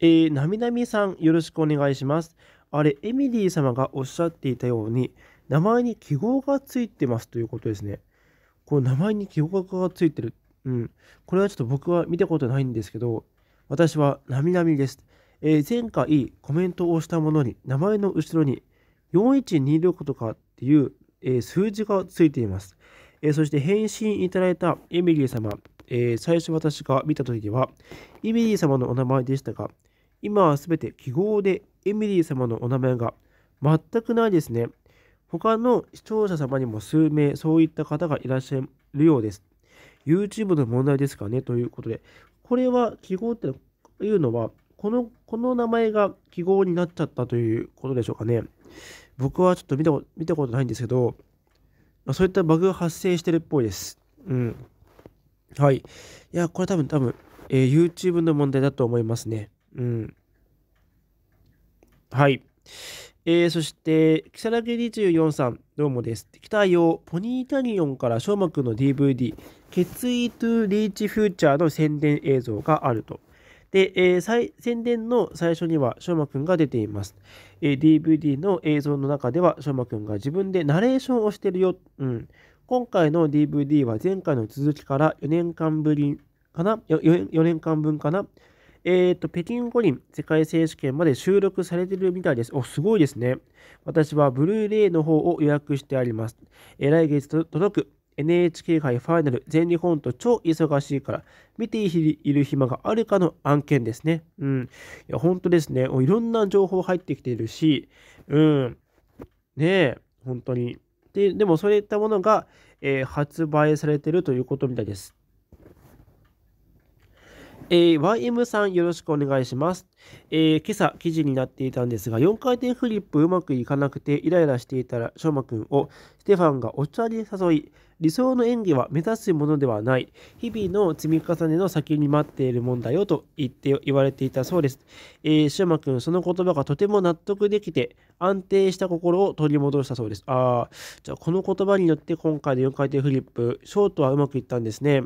えー、なみなみさん、よろしくお願いします。あれ、エミリー様がおっしゃっていたように、名前に記号がついてますということですね。この名前に記号がついてる。うん。これはちょっと僕は見たことないんですけど、私はなみなみです。えー、前回コメントをしたものに、名前の後ろに4126とかっていう、えー、数字がついています。えー、そして返信いただいたエミリー様、えー、最初私が見た時は、エミリー様のお名前でしたが、今はすべて記号でエミリー様のお名前が全くないですね。他の視聴者様にも数名そういった方がいらっしゃるようです。YouTube の問題ですかねということで、これは記号っていうのは、この、この名前が記号になっちゃったということでしょうかね。僕はちょっと見た見たことないんですけど、そういったバグが発生してるっぽいです。うん。はい。いや、これ多分多分、えー、YouTube の問題だと思いますね。うん。はい。えー、そして、木更木24さん、どうもです。北よ、ポニータニオンから翔馬くんの DVD、決意トゥリーチフューチャーの宣伝映像があると。で、えー、宣伝の最初には翔馬くんが出ています。えー、DVD の映像の中では翔馬くんが自分でナレーションをしてるよ。うん。今回の DVD は前回の続きから4年間ぶりかな 4, 4年間分かなえー、と、北京五輪世界選手権まで収録されてるみたいです。お、すごいですね。私はブルーレイの方を予約してあります。えー、来月届く NHK 杯ファイナル全日本と超忙しいから見ている暇があるかの案件ですね。うん。いや、本当ですね。いろんな情報入ってきているし、うん。ねえ、本当に。で、でもそういったものが、えー、発売されてるということみたいです。えー、YM さんよろしくお願いします、えー、今朝記事になっていたんですが、4回転フリップうまくいかなくてイライラしていたら、翔馬くんをステファンがお茶に誘い、理想の演技は目指すものではない。日々の積み重ねの先に待っているもんだよと言って言われていたそうです。えー、馬くん、その言葉がとても納得できて、安定した心を取り戻したそうです。ああ、じゃあこの言葉によって今回の4回転フリップ、ショートはうまくいったんですね。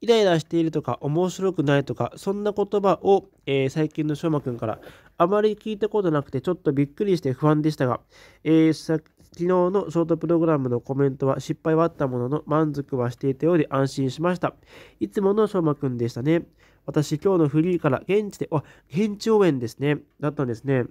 イライラしているとか面白くないとかそんな言葉を、えー、最近のしょうまくんからあまり聞いたことなくてちょっとびっくりして不安でしたが、えー、昨日のショートプログラムのコメントは失敗はあったものの満足はしていたようで安心しましたいつものしょうまくんでしたね私今日のフリーから現地であ現地応援ですねだったんですね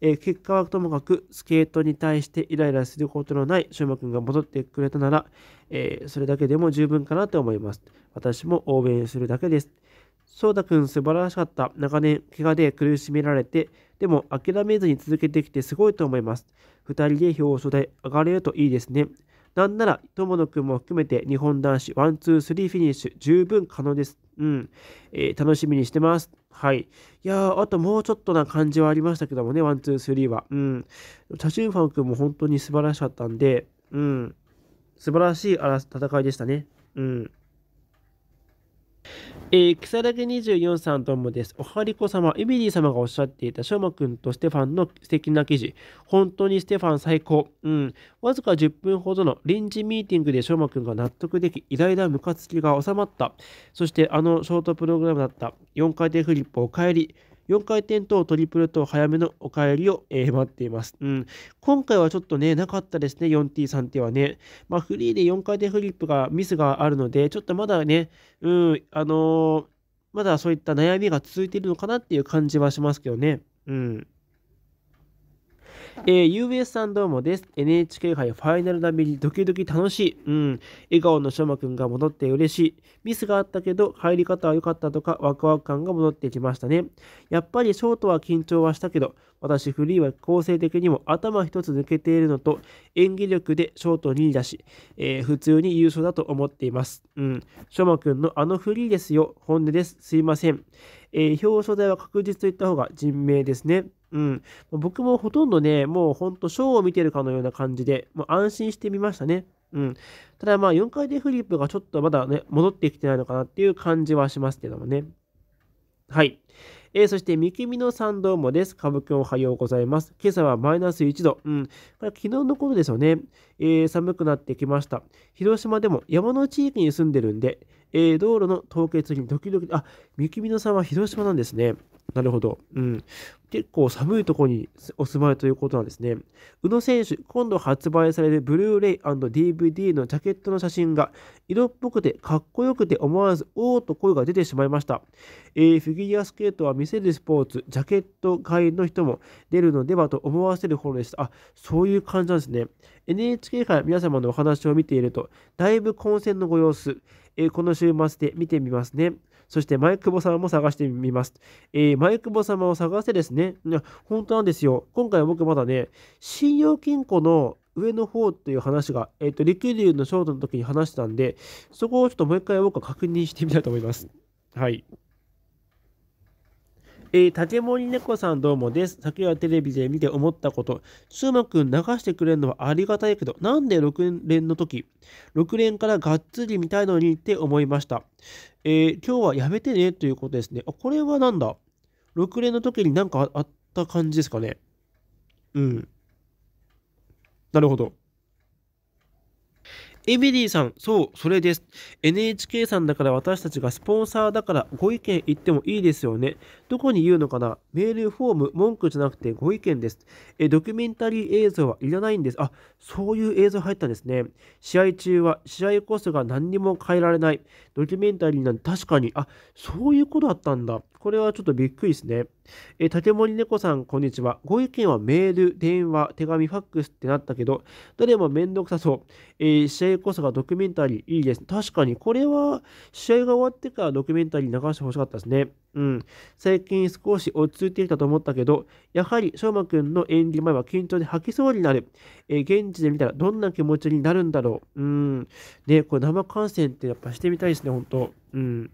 えー、結果はともかく、スケートに対してイライラすることのない翔馬くんが戻ってくれたなら、えー、それだけでも十分かなと思います。私も応援するだけです。翔太くん素晴らしかった。長年、怪我で苦しめられて、でも諦めずに続けてきてすごいと思います。2人で表彰台上がれるといいですね。なんなら、友野くんも含めて日本男子ワン、ツー、スリーフィニッシュ、十分可能です。うん、えー、楽しみにしてます。はい。いやあともうちょっとな感じはありましたけどもね、ワン、ツー、スリーは。うん。チャ・ジュンファン君も本当に素晴らしかったんで、うん。素晴らしい戦いでしたね。うん。えー、木更24さんともです。おはりこ様、エビリー様がおっしゃっていた、しょうまくんとステファンの素敵な記事。本当にステファン最高。うん。わずか10分ほどの臨時ミーティングでしょうまくんが納得でき、偉大なムカつきが収まった。そして、あのショートプログラムだった4回転フリップを帰り、4回転とトリプルと早めのお帰りを、えー、待っています、うん。今回はちょっとね、なかったですね、4T、3T はね。まあ、フリーで4回転フリップがミスがあるので、ちょっとまだね、うん、あのー、まだそういった悩みが続いているのかなっていう感じはしますけどね。うん。えー、UBS さんどうもです。NHK 杯ファイナル並みにドキドキ楽しい。うん。笑顔のしょまくんが戻って嬉しい。ミスがあったけど、入り方は良かったとか、ワクワク感が戻ってきましたね。やっぱりショートは緊張はしたけど、私フリーは構成的にも頭一つ抜けているのと、演技力でショート2位だし、えー、普通に優勝だと思っています。うん。しょまくんのあのフリーですよ。本音です。すいません。えー、表彰台は確実といった方が人命ですね。うん、僕もほとんどね、もうほんとショーを見てるかのような感じで、もう安心してみましたね。うん、ただまあ4回転フリップがちょっとまだね、戻ってきてないのかなっていう感じはしますけどもね。はい。えー、そして、三君のさんどうもです。歌ぶくんおはようございます。今朝はマイナス1度。うん。これ昨日のことですよね。えー、寒くなってきました。広島でも山の地域に住んでるんで、えー、道路の凍結に時々、あ、きみのさんは広島なんですね。なるほど。うん。結構寒いところにお住まいということなんですね。宇野選手、今度発売されるブルーレイ &DVD のジャケットの写真が色っぽくてかっこよくて思わずおーと声が出てしまいました。えー、フィギュアスケートは見せるスポーツ、ジャケットいの人も出るのではと思わせる方でした。あ、そういう感じなんですね。NHK から皆様のお話を見ていると、だいぶ混戦のご様子、えー、この週末で見てみますね。そして前久保さんも探してみます。えー、前久保様を探せですね。いや、本当なんですよ。今回僕まだね、信用金庫の上の方という話が、えっ、ー、と、陸流のショートの時に話したんで、そこをちょっともう一回僕は確認してみたいと思います。はい。えー、竹森猫さんどうもです。昨夜テレビで見て思ったこと。スーマくん流してくれるのはありがたいけど、なんで6連の時、6連からがっつり見たいのにって思いました。えー、今日はやめてねということですね。あ、これはなんだ ?6 連の時になんかあった感じですかね。うん。なるほど。エミリーさん、そう、それです。NHK さんだから私たちがスポンサーだからご意見言ってもいいですよね。どこに言うのかなメールフォーム、文句じゃなくてご意見です。え、ドキュメンタリー映像はいらないんです。あ、そういう映像入ったんですね。試合中は試合こそが何にも変えられない。ドキュメンタリーなんで確かに、あ、そういうことだったんだ。これはちょっとびっくりですね。えー、竹森猫さん、こんにちは。ご意見はメール、電話、手紙、ファックスってなったけど、誰もめんどくさそう。えー、試合こそがドキュメンタリーいいです。確かに、これは試合が終わってからドキュメンタリー流してほしかったですね。うん、最近少し落ち着いてきたと思ったけど、やはり翔馬くんの演技前は緊張で吐きそうになる。えー、現地で見たらどんな気持ちになるんだろう。うん。ね、これ生観戦ってやっぱしてみたいですね、本当うん。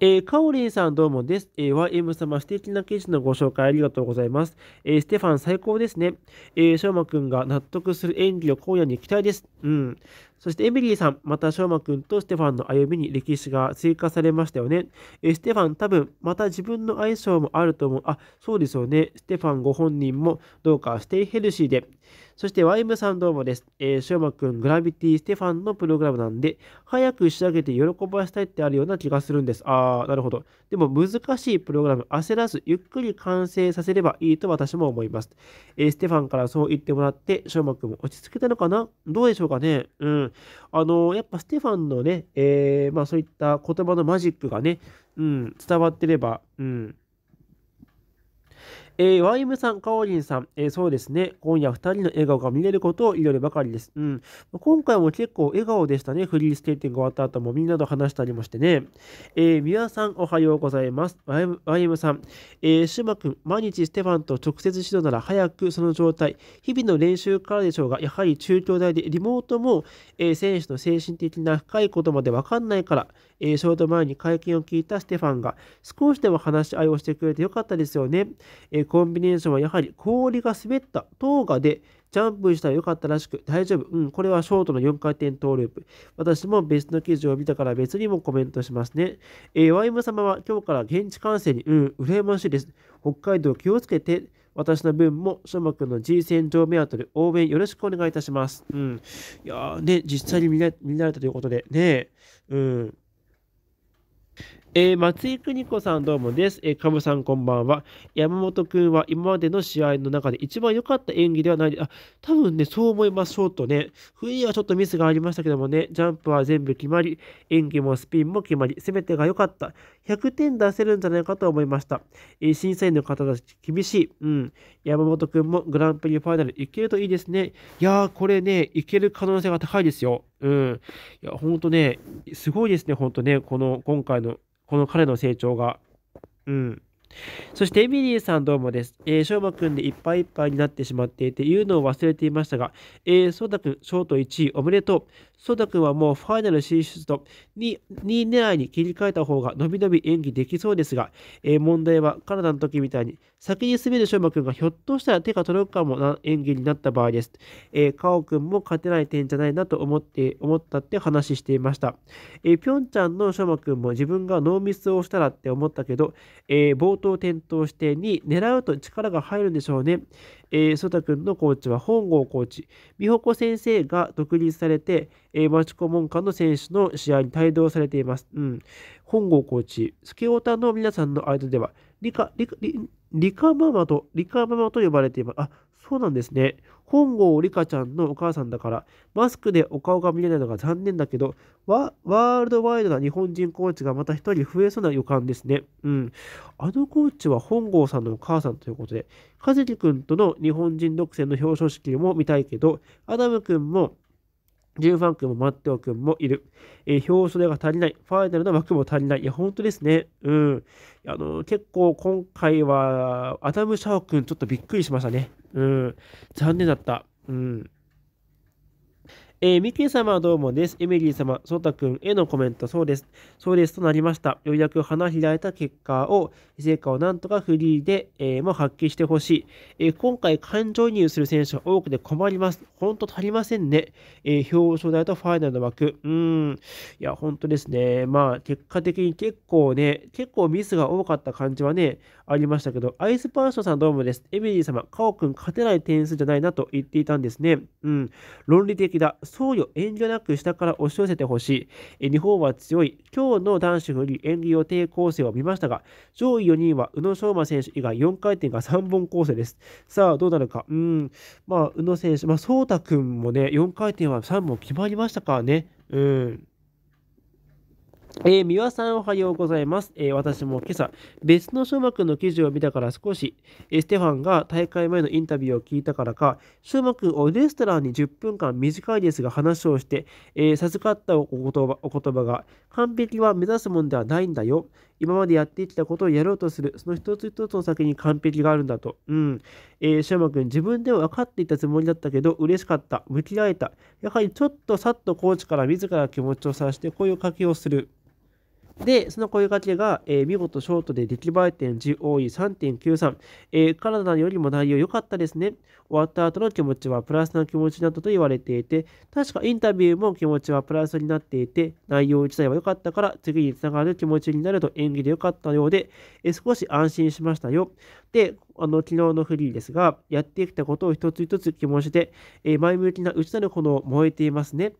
えー、カオリンさんどうもです。えー、YM 様、素敵な記事のご紹介ありがとうございます。えー、ステファン最高ですね。えー、しくんが納得する演技を今夜に期待です。うん。そしてエミリーさん、また翔馬くんとステファンの歩みに歴史が追加されましたよね。えステファン多分、また自分の相性もあると思う。あ、そうですよね。ステファンご本人もどうかステイヘルシーで、そして YM さんどうもです。えー、しょうまくん、グラビティ、ステファンのプログラムなんで、早く仕上げて喜ばしたいってあるような気がするんです。あー、なるほど。でも難しいプログラム、焦らずゆっくり完成させればいいと私も思います。えー、ステファンからそう言ってもらって、しょうまくんも落ち着けたのかなどうでしょうかねうん。あのー、やっぱステファンのね、えー、まあそういった言葉のマジックがね、うん、伝わってれば、うん、えー、ワイムさん、かおりんさん、えー、そうですね、今夜2人の笑顔が見れることを祈るばかりです。うん。今回も結構笑顔でしたね、フリースケーティング終わった後もみんなと話したりもしてね。えー、さん、おはようございます。ワイムワイムさん、えー、シュマ君、毎日ステファンと直接指導なら早くその状態、日々の練習からでしょうが、やはり中京大でリモートも、えー、選手の精神的な深いことまで分かんないから、えー、ショート前に会見を聞いたステファンが、少しでも話し合いをしてくれてよかったですよね。えーコンビネーションはやはり氷が滑った塔がでジャンプしたらよかったらしく、大丈夫。うん、これはショートの4回転トーループ。私も別の記事を見たから別にもコメントしますね。えー、ワイム様は今日から現地観戦に、うん、羨ましいです。北海道気をつけて、私の分も、諸君の G 戦場目当たり、応援よろしくお願いいたします。うん。いやー、ね、実際に見られたということで、ね、うん。えー、松井邦子さんどうもです。えー、カさんこんばんは。山本くんは今までの試合の中で一番良かった演技ではないで、あ、多分ね、そう思いましょうとね。冬はちょっとミスがありましたけどもね、ジャンプは全部決まり、演技もスピンも決まり、全てが良かった。100点出せるんじゃないかと思いました。えー、審査員の方たち厳しい。うん。山本君もグランプリファイナルいけるといいですね。いやー、これね、いける可能性が高いですよ。うん。いや、ほんとね、すごいですね、ほんとね、この、今回のこの彼の成長が。うん。そしてエミリーさんどうもです。えー、翔馬くんでいっぱいいっぱいになってしまっていて、言うのを忘れていましたが、えー、そうだくん、ショート1位おめでとう。ソダ君はもうファイナル進出と2位狙いに切り替えた方がのびのび演技できそうですが、えー、問題はカナダの時みたいに先に滑るシーマ君がひょっとしたら手が届くかもな演技になった場合です。えー、カオ君も勝てない点じゃないなと思って思ったって話していました。ピョンちゃんのシーマ君も自分がノーミスをしたらって思ったけど、えー、冒頭転倒して2位狙うと力が入るんでしょうね。えー、ソタ君のコーチは本郷コーチ、美穂子先生が独立されて、えー、町子門下の選手の試合に帯同されています。うん、本郷コーチ、助太田の皆さんの間では、理科、理科、理科ママと、理科ママと呼ばれています。あ、そうなんですね。本郷リカちゃんのお母さんだから、マスクでお顔が見れないのが残念だけど、ワワールドワイドな日本人コーチがまた一人増えそうな予感ですね。うん。あのコーチは本郷さんのお母さんということで、和樹くんとの日本人独占の表彰式も見たいけど、アダムくんもジンファン君もマッテオ君もいる。えー、表袖が足りない。ファイナルの枠も足りない。いや、本当ですね。うん。あの結構今回は、アダム・シャオ君ちょっとびっくりしましたね。うん。残念だった。うん。えー、ミケ様どうもです。エミリー様、ソータ君へのコメント、そうです。そうですとなりました。ようやく花開いた結果を、成果をなんとかフリーで、えー、も発揮してほしい、えー、今回、感情移入する選手が多くて困ります。本当足りませんね。え表彰台とファイナルの枠。うーん。いや、本当ですね。まあ、結果的に結構ね、結構ミスが多かった感じはね、ありましたけど、アイスパンションさんどうもです。エミリー様、カオ君勝てない点数じゃないなと言っていたんですね。うん。論理的だ。僧侶遠慮なく下から押し寄せてほしい。え。日本は強い。今日の男子フリー演技予定構成を見ましたが、上位4人は宇野昌磨選手以外4回転が3本構成です。さあ、どうなるか。うん。まあ、宇野選手、まあ、颯太君もね、4回転は3本決まりましたからね。うん。えー、三輪さんおはようございます。えー、私も今朝、別の翔馬の記事を見たから少し、えー、ステファンが大会前のインタビューを聞いたからか、翔馬をレストランに10分間短いですが話をして、え授かったお言葉お言葉が、完璧は目指すもんではないんだよ。今までやってきたことをやろうとする、その一つ一つの先に完璧があるんだと。うん。えー、翔馬君、自分では分かっていたつもりだったけど、嬉しかった。向き合えた。やはりちょっとさっとコーチから自ら気持ちを察して声をかけをする。で、その声掛けが、えー、見事ショートで出来栄え点 GOE3.93、えー、カナダよりも内容良かったですね。終わった後の気持ちはプラスな気持ちなどと言われていて、確かインタビューも気持ちはプラスになっていて、内容自体は良かったから次につながる気持ちになると演技で良かったようで、えー、少し安心しましたよ。で、あの昨日のフリーですが、やってきたことを一つ一つ気持ちで、えー、前向きな内なる炎を燃えていますね。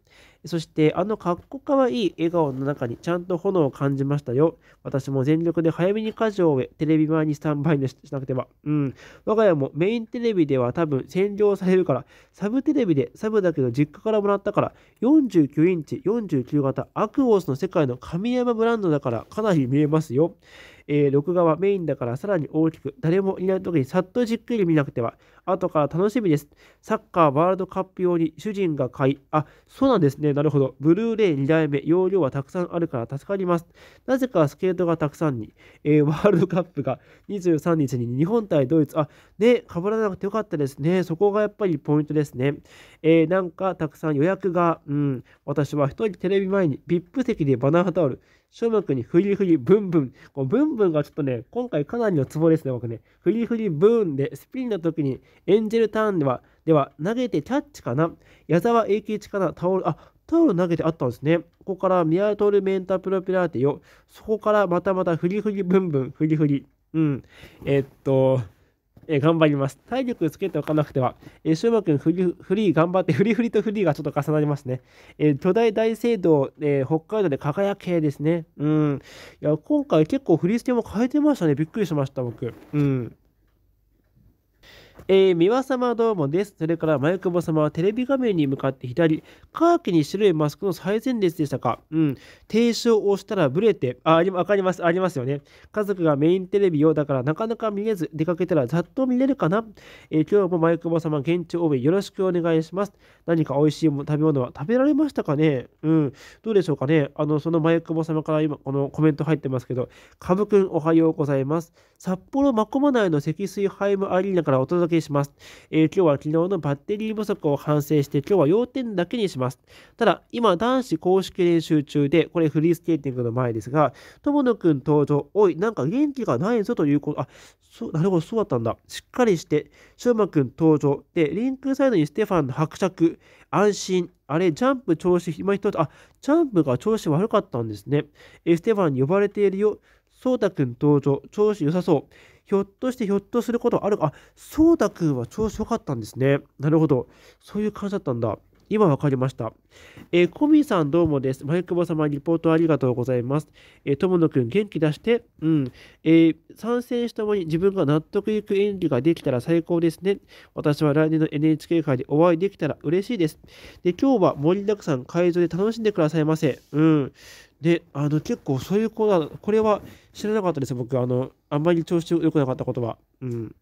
そして、あのかっこかわいい笑顔の中にちゃんと炎を感じましたよ。私も全力で早めに家事を終え、テレビ前にスタンバイしなくては。うん。我が家もメインテレビでは多分占領されるから、サブテレビでサブだけど実家からもらったから、49インチ、49型、アクオスの世界の神山ブランドだからかなり見えますよ。えー、録画はメインだからさらに大きく、誰もいない時にさっとじっくり見なくては、後から楽しみです。サッカーワールドカップ用に主人が買い、あ、そうなんですね。なるほど。ブルーレイ2台目、容量はたくさんあるから助かります。なぜかスケートがたくさんに、えー、ワールドカップが23日に日本対ドイツ、あ、ね、かぶらなくてよかったですね。そこがやっぱりポイントですね。えー、なんかたくさん予約が、うん、私は一人テレビ前に VIP 席でバナータオル、しょくんにフリフリブンブン。こうブンブンがちょっとね、今回かなりのツボですね、僕ね。フリフリブーンで、スピンの時にエンジェルターンでは、では投げてキャッチかな矢沢永吉かなタオル、あ、タオル投げてあったんですね。ここからミアトルメンタプロペラーテよ。そこからまたまたフリフリブンブン、フリフリ。うん。えっと、えー、頑張ります。体力つけておかなくては、えー、しゅうくんフリフリー頑張って、フリフリとフリーがちょっと重なりますね。えー、巨大大聖堂、えー、北海道で輝けですね。うん。いや、今回結構振り付けも変えてましたね。びっくりしました、僕。うん。えー、三輪様どうもです。それから、前久保様はテレビ画面に向かって左、カーキに白いマスクの最前列でしたかうん。停止を押したらブレて、あ、わかります、ありますよね。家族がメインテレビを、だからなかなか見れず、出かけたらざっと見れるかなえー、今日も前久保様、現地応援よろしくお願いします。何か美味しい食べ物は食べられましたかねうん。どうでしょうかねあの、その前久保様から今、このコメント入ってますけど、ブくんおはようございます。札幌真駒内の積水ハイムアリーナからお届けけします。えー、今日は昨日のバッテリー不足を反省して、今日は要点だけにします。ただ、今、男子公式練習中で、これフリースケーティングの前ですが、友野くん登場、おい、なんか元気がないぞということ、あ、そう、なるほど、そうだったんだ。しっかりして、しゅうまくん登場。で、リンクサイドにステファンの伯爵、安心。あれ、ジャンプ調子、今一つ、あ、ジャンプが調子悪かったんですね。えステファンに呼ばれているよ。そうたくん登場、調子良さそう。ひょっとしてひょっとすることあるか。あ、そうたくんは調子良かったんですね。なるほど。そういう感じだったんだ。今わかりました。えー、コミさんどうもです。前ク保様、リポートありがとうございます。えー、友野くん、元気出して、うん。えー、参戦したもに自分が納得いく演技ができたら最高ですね。私は来年の NHK 会でお会いできたら嬉しいです。で、今日は盛りだくさん、会場で楽しんでくださいませ。うん。で、あの、結構そういうコーナー、これは知らなかったです僕あのあんまり調子良くなかったことはうん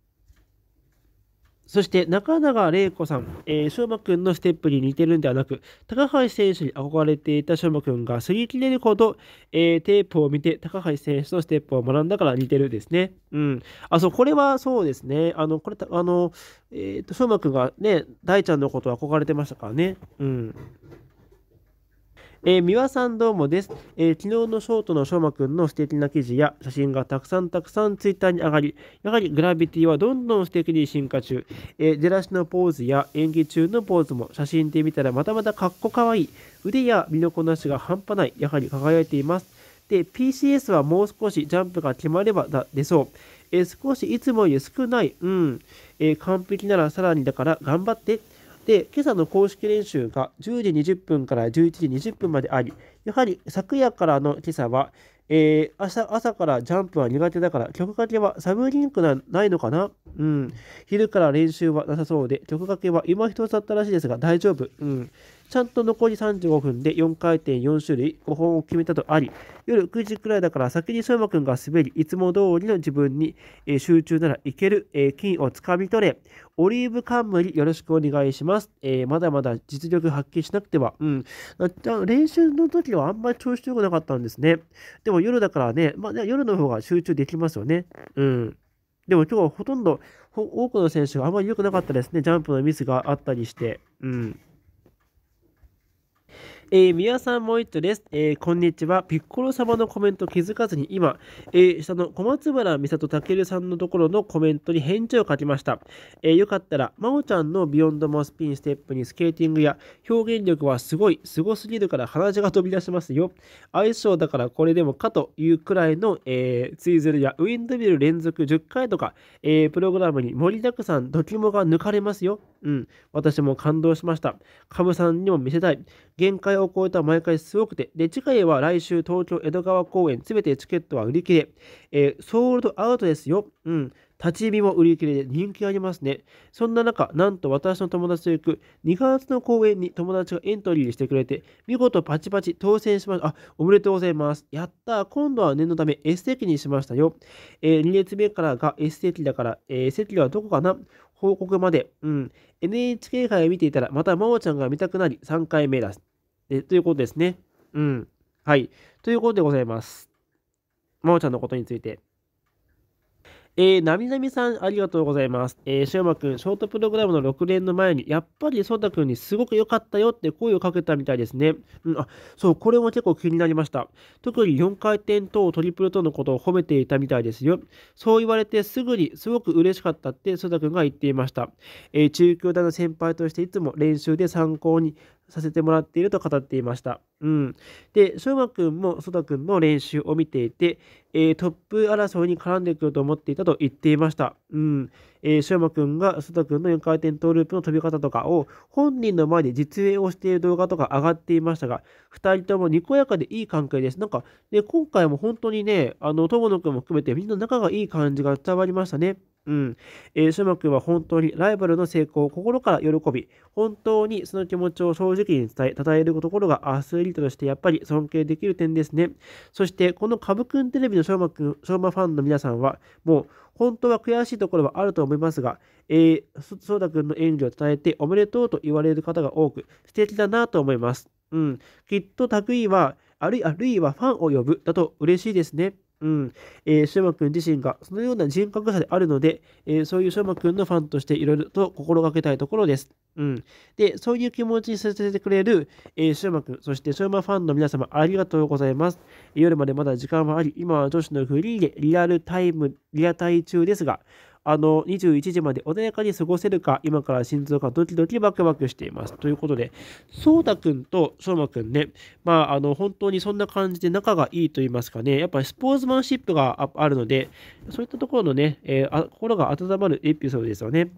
そして中永玲子さん、えー、しょうまくんのステップに似てるんではなく、高橋選手に憧れていたしょうまくんがすり切れるほど、えー、テープを見て高橋選手のステップを学んだから似てるですね。うん。あ、そう、これはそうですね。あの、これ、あの、えっ、ー、と、しょうまくんがね、大ちゃんのことを憧れてましたからね。うん。えー、三輪さんどうもです。えー、昨日のショートのしょうまくんの素敵な記事や写真がたくさんたくさんツイッターに上がり、やはりグラビティはどんどん素敵に進化中。えー、出だしのポーズや演技中のポーズも写真で見たらまたまたかっこかわいい。腕や身のこなしが半端ない。やはり輝いています。で、PCS はもう少しジャンプが決まればだ出そう。えー、少しいつもより少ない。うん。えー、完璧ならさらにだから頑張って。で、今朝の公式練習が10時20分から11時20分まであり、やはり昨夜からの今朝は、えー、朝朝からジャンプは苦手だから曲かけはサブリンクなないのかなうん。昼から練習はなさそうで曲かけは今一つあったらしいですが大丈夫。うん。ちゃんと残り35分で4回転4種類5本を決めたとあり、夜9時くらいだから先に相馬くんが滑り、いつも通りの自分に、えー、集中ならいける、えー、金をつかみ取れ、オリーブ冠よろしくお願いします。えー、まだまだ実力発揮しなくては、うん。練習の時はあんまり調子良くなかったんですね。でも夜だからね、まあ、ね夜の方が集中できますよね。うん。でも今日はほとんど、多くの選手があまり良くなかったですね。ジャンプのミスがあったりして。うん。えー、宮さんもいっとです、えー、こんにちは。ピッコロ様のコメント気づかずに今、えー、下の小松原美里健さんのところのコメントに返事を書きました。えー、よかったら、まおちゃんのビヨンドマスピンステップにスケーティングや表現力はすごい、すごすぎるから鼻血が飛び出しますよ。相性だからこれでもかというくらいの、えー、ツイズルやウィンドビル連続10回とか、えー、プログラムに盛りだくさん、ドキモが抜かれますよ。うん、私も感動しました。カムさんにも見せたい。限界を超えた毎回すごくて、で、次回は来週東京江戸川公園、すべてチケットは売り切れ、えー、ソールドアウトですよ。うん。立ち見も売り切れで人気ありますね。そんな中、なんと私の友達と行く2月の公演に友達がエントリーしてくれて、見事パチパチ当選しました。あ、おめでとうございます。やった今度は念のため S 席にしましたよ。えー、2列目からが S 席だから、えー、席はどこかな報告まで。うん。NHK 杯を見ていたら、また真央ちゃんが見たくなり、3回目だ。えということですね。うん。はい。ということでございます。まおちゃんのことについて。えー、なみなみさん、ありがとうございます。えー、しおまくん、ショートプログラムの6連の前に、やっぱりそうたくんにすごく良かったよって声をかけたみたいですね。うん、あ、そう、これも結構気になりました。特に4回転等トリプル等のことを褒めていたみたいですよ。そう言われてすぐにすごく嬉しかったってそうたくんが言っていました。えー、中級大の先輩としていつも練習で参考にさせてもらっていると語っていました。うん、で、翔馬うくんもそ田くんの練習を見ていて、えー、トップ争いに絡んでくると思っていたと言っていました。うん、えー、しょくんがそ田くんの4回転トーループの飛び方とかを本人の前で実演をしている動画とか上がっていましたが、2人ともにこやかでいい関係です。なんか、ね、今回も本当にね、あの、友野くんも含めてみんな仲がいい感じが伝わりましたね。うん。えー、シュ君は本当にライバルの成功を心から喜び、本当にその気持ちを正直に伝え、称えるところがアスリートとしてやっぱり尊敬できる点ですね。そして、このカブくんテレビのシょマくん、しファンの皆さんは、もう本当は悔しいところはあると思いますが、えー、そうだくんの演技を伝えておめでとうと言われる方が多く、素敵だなと思います。うん。きっと、たくいは、あるいはファンを呼ぶだと嬉しいですね。うん、えー、シ馬マ君自身がそのような人格者であるので、えー、そういうシ馬マ君のファンとしていろいろと心がけたいところです。うん。で、そういう気持ちにさせてくれる、えー、シュマ君、そしてシ馬マファンの皆様、ありがとうございます。夜までまだ時間はあり、今は女子のフリーでリアルタイム、リアタイ中ですが、あの、21時まで穏やかに過ごせるか、今から心臓がドキドキバクバクしています。ということで、そうたくんとしょうまくんね、まあ、あの、本当にそんな感じで仲がいいと言いますかね、やっぱりスポーツマンシップがあるので、そういったところのね、えー、心が温まるエピソードですよね。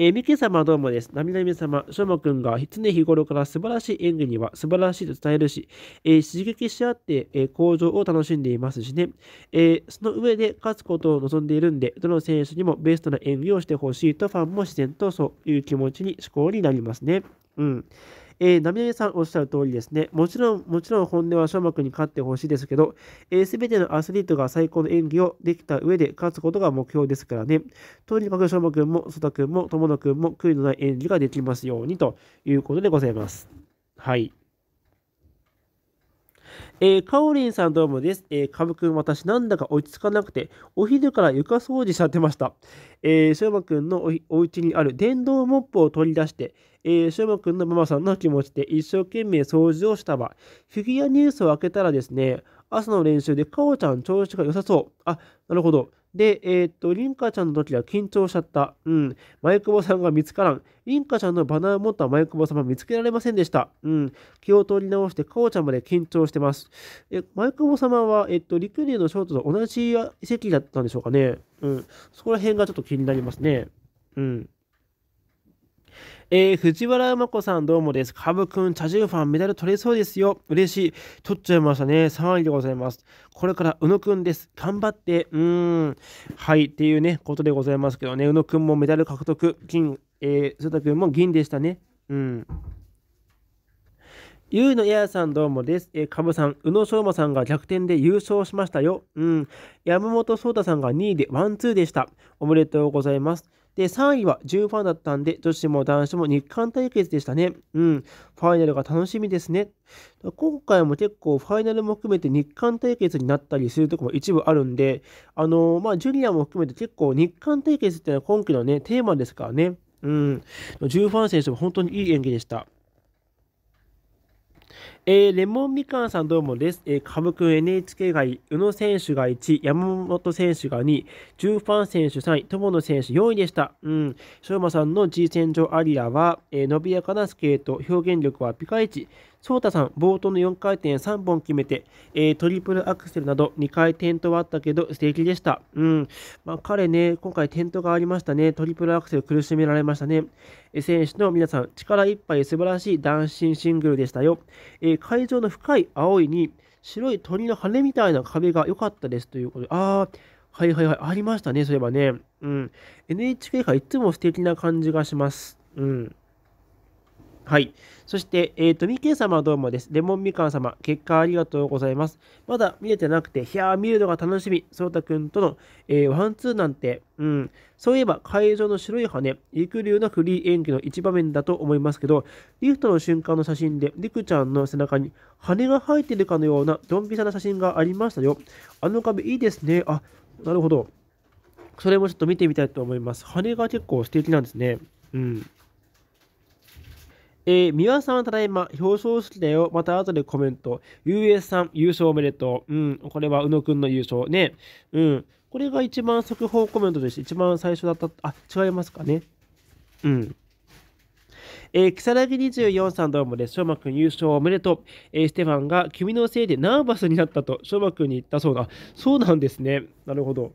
えー、ミケ様どうもです。なみ様、しょもくんが常日頃から素晴らしい演技には素晴らしいと伝えるし、えー、刺激し合って、えー、向上を楽しんでいますしね、えー、その上で勝つことを望んでいるんで、どの選手にもベストな演技をしてほしいとファンも自然とそういう気持ちに思考になりますね。うん。えー、な江さんおっしゃる通りですね、もちろん、もちろん本音は翔真君に勝ってほしいですけど、す、えー、べ、てのアスリートが最高の演技をできた上で勝つことが目標ですからね、とにかく翔真君も、曽田君も、友野君も悔いのない演技ができますようにということでございます。はい。えー、かおりんさんどうもです。えー、かぶくん、私なんだか落ち着かなくて、お昼から床掃除しちゃってました。えー、しょうまくんのおお家にある電動モップを取り出して、えー、しょぼくんのママさんの気持ちで一生懸命掃除をしたわ。フィギュアニュースを開けたらですね、朝の練習でかおちゃん調子が良さそう。あ、なるほど。で、えー、っと、りんかちゃんの時は緊張しちゃった。うん。前窪さんが見つからん。りんかちゃんのバナーを持った前窪様見つけられませんでした。うん。気を取り直して、かおちゃんまで緊張してます。え、前ク保様は、えっと、りくりゅうのショートと同じ席だったんでしょうかね。うん。そこら辺がちょっと気になりますね。うん。えー、藤原馬子さんどうもです。カブ君、チャジーファンメダル取れそうですよ。嬉しい。取っちゃいましたね。3位でございます。これから宇野くんです。頑張って。うーん。はい。っていうね、ことでございますけどね。宇野くんもメダル獲得。金、えー、須田くんも銀でしたね。うん。ゆうのややさんどうもです。えー、かぶさん、宇野昌磨さんが逆転で優勝しましたよ。うん。山本聡太さんが2位でワンツーでした。おめでとうございます。で、3位は10ンだったんで、女子も男子も日韓対決でしたね。うん、ファイナルが楽しみですね。今回も結構ファイナルも含めて日韓対決になったりするとこも一部あるんで、あのー、まあ、ジュニアも含めて結構日韓対決っていうのは今季のね、テーマですからね。うん、10ン選手も本当にいい演技でした。えー、レモンみかんさんどうもです。えー、カム君 NHK が宇野選手が1山本選手が2ジュンファン選手3位、友野選手4位でした。うん。翔馬さんの G 戦場アリアは、えー、伸びやかなスケート、表現力はピカイチ、翔太さん、冒頭の4回転3本決めて、えー、トリプルアクセルなど2回転倒はあったけど、素敵でした。うん。まあ、彼ね、今回転倒がありましたね。トリプルアクセル苦しめられましたね。えー、選手の皆さん、力いっぱい素晴らしい男子シングルでしたよ。えー、会場の深い青いに、白い鳥の羽みたいな壁が良かったですということで、あー、はいはいはい、ありましたね、そういえばね。うん。NHK がいつも素敵な感じがします。うん。はい。そして、えっ、ー、と、みけ様どうもです。レモンみかん様、結果ありがとうございます。まだ見れてなくて、いやー、見るのが楽しみ。そうたくんとの、えー、ワンツーなんて、うん。そういえば、会場の白い羽、陸流のフリー演技の一場面だと思いますけど、リフトの瞬間の写真で、りくちゃんの背中に羽が生えてるかのような、ドンピシャな写真がありましたよ。あの壁いいですね。あ、なるほど。それもちょっと見てみたいと思います。羽が結構素敵なんですね。うん。えー、三輪さんはただいま、表彰式だよ。また後でコメント。US さん、優勝おめでとう。うん、これは宇野くんの優勝ね。うん、これが一番速報コメントでして、一番最初だった。あ、違いますかね。うん。えー、木更24さんどうもです。翔馬くん優勝おめでとう。えー、ステファンが君のせいでナーバスになったと、翔馬くんに言ったそうだ。そうなんですね。なるほど。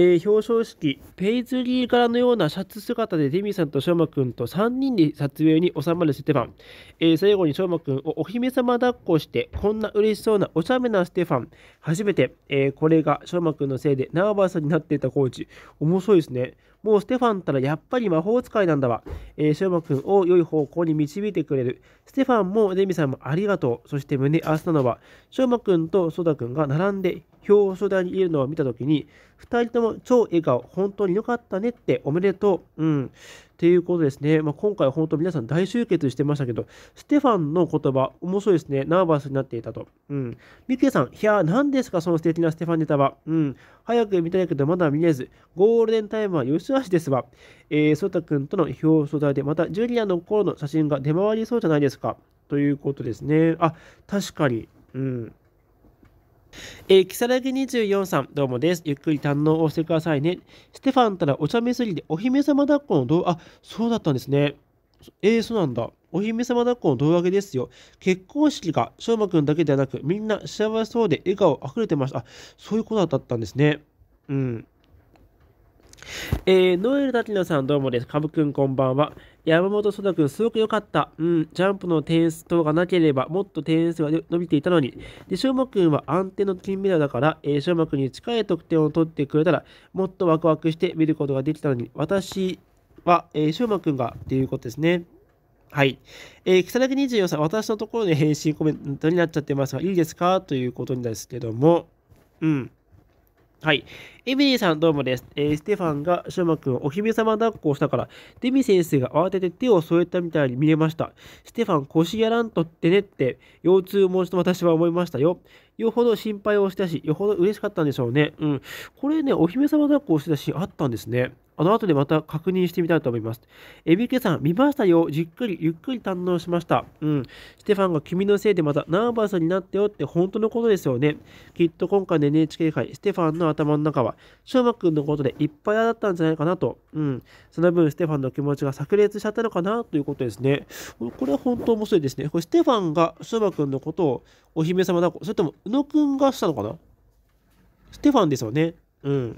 えー、表彰式、ペイズリー柄のようなシャツ姿でデミさんと翔馬くんと3人で撮影に収まるステファン、えー、最後に翔馬くんをお姫様抱っこして、こんな嬉しそうなおしゃめなステファン、初めて、えー、これが翔馬くんのせいでナーバスになっていたコーチ、面白いですね。もうステファンったらやっぱり魔法使いなんだわ。えー、翔馬くんを良い方向に導いてくれる。ステファンもデミさんもありがとう。そして胸合わせたのは、翔馬くんとソダくんが並んで表彰台にいるのを見たときに、2人とも超笑顔、本当に良かったねって、おめでとう。うん。っていうことですね。まあ、今回本当皆さん大集結してましたけど、ステファンの言葉、面白いですね。ナーバスになっていたと。うん。ミケさん、いやー、何ですか、その素敵なステファンネタは。うん。早く見たいけど、まだ見れず、ゴールデンタイムは良し悪しですわ。えー、ソタ君との表彰台で、またジュリアの頃の写真が出回りそうじゃないですか。ということですね。あ、確かに。うん。えー、木更木24さん、どうもです。ゆっくり堪能をしてくださいね。ステファンたらお茶目すぎでお姫様抱っこの動画、あ、そうだったんですね。えー、そうなんだ。お姫様抱っこの胴上げですよ。結婚式が、しょうまくんだけではなく、みんな幸せそうで笑顔あふれてました。あ、そういうことだったんですね。うん。えー、ノエルィナさんどうもです。かぶくんこんばんは。山本そだくんすごく良かった。うん、ジャンプの点数等がなければもっと点数が伸びていたのに。で、翔馬うくんは安定の金メダルだから、えー、しょくんに近い得点を取ってくれたら、もっとワクワクして見ることができたのに、私は、えー、しょくんがっていうことですね。はい。えー、草薙24さん、私のところで返信コメントになっちゃってますが、いいですかということなんですけども、うん。はい。エミリーさんどうもです。えー、ステファンがシューマ君をお姫様抱っこをしたから、デミ先生が慌てて手を添えたみたいに見えました。ステファン腰やらんとってねって、腰痛もちと私は思いましたよ。よほど心配をしたし、よほど嬉しかったんでしょうね。うん。これね、お姫様抱っこをしてたシーンあったんですね。あの後でまた確認してみたいと思います。エビケさん、見ましたよ。じっくり、ゆっくり堪能しました。うん。ステファンが君のせいでまたナーバスになってよって本当のことですよね。きっと今回の NHK 杯、ステファンの頭の中は、翔馬くんのことでいっぱいだったんじゃないかなと。うん。その分、ステファンの気持ちが炸裂しちゃったのかなということですね。これは本当面白いですね。これ、ステファンが翔馬くんのことをお姫様だそれとも、宇野くんがしたのかなステファンですよね。うん。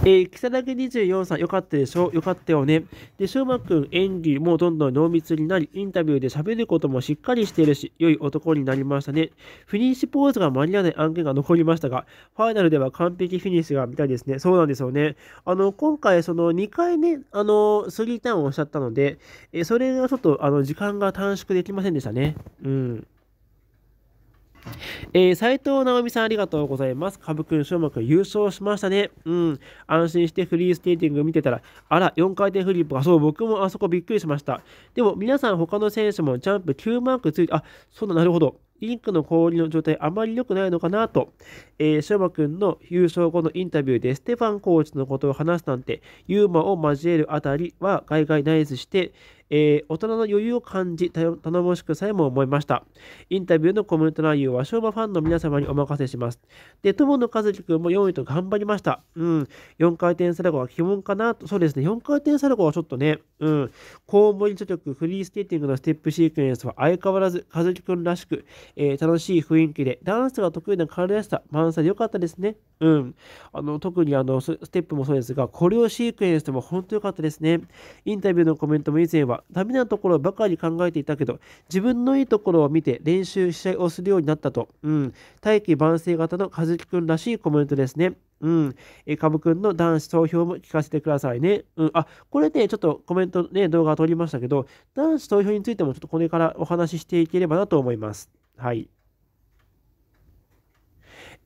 えー、だけ24さん、よかったでしょよかったよね。で、しょうまくん、演技もどんどん濃密になり、インタビューで喋ることもしっかりしているし、良い男になりましたね。フィニッシュポーズが間に合わない案件が残りましたが、ファイナルでは完璧フィニッシュが見たいですね。そうなんですよね。あの、今回、その2回ね、あの、スリーターンをおっしゃったので、えー、それがちょっと、あの、時間が短縮できませんでしたね。うん。えー、斉藤直美さんありがとうございます。株君、翔馬君、優勝しましたね。うん。安心してフリースケーティング見てたら、あら、4回転フリップ。が、そう、僕もあそこびっくりしました。でも、皆さん、他の選手もジャンプ9マークついて、あ、そうだ、なるほど。インクの氷の状態あまり良くないのかなと、えー、ショマ君の優勝後のインタビューでステファンコーチのことを話すなんて、ユーマを交えるあたりは外外ナイスして、えー、大人の余裕を感じ、頼もしくさえも思いました。インタビューのコメント内容は、昭和ファンの皆様にお任せします。で、友野和樹くんも4位と頑張りました。うん。4回転サルコは基本かなと。そうですね。4回転サルコはちょっとね、うん。高盛り著曲、フリースケーティングのステップシークエンスは相変わらず、和樹くんらしく、えー、楽しい雰囲気で、ダンスが得意な彼らしさ、満載で良かったですね。うん。あの、特にあの、ステップもそうですが、コレオシークエンスでも本当良かったですね。インタビューのコメントも以前は、ばダメなところばかり考えていたけど自分のいいところを見て練習試合をするようになったと、うん、大器晩成型の和樹くんらしいコメントですね。うん。え、かぶくんの男子投票も聞かせてくださいね。うん。あ、これね、ちょっとコメントね、動画撮りましたけど、男子投票についてもちょっとこれからお話ししていければなと思います。はい。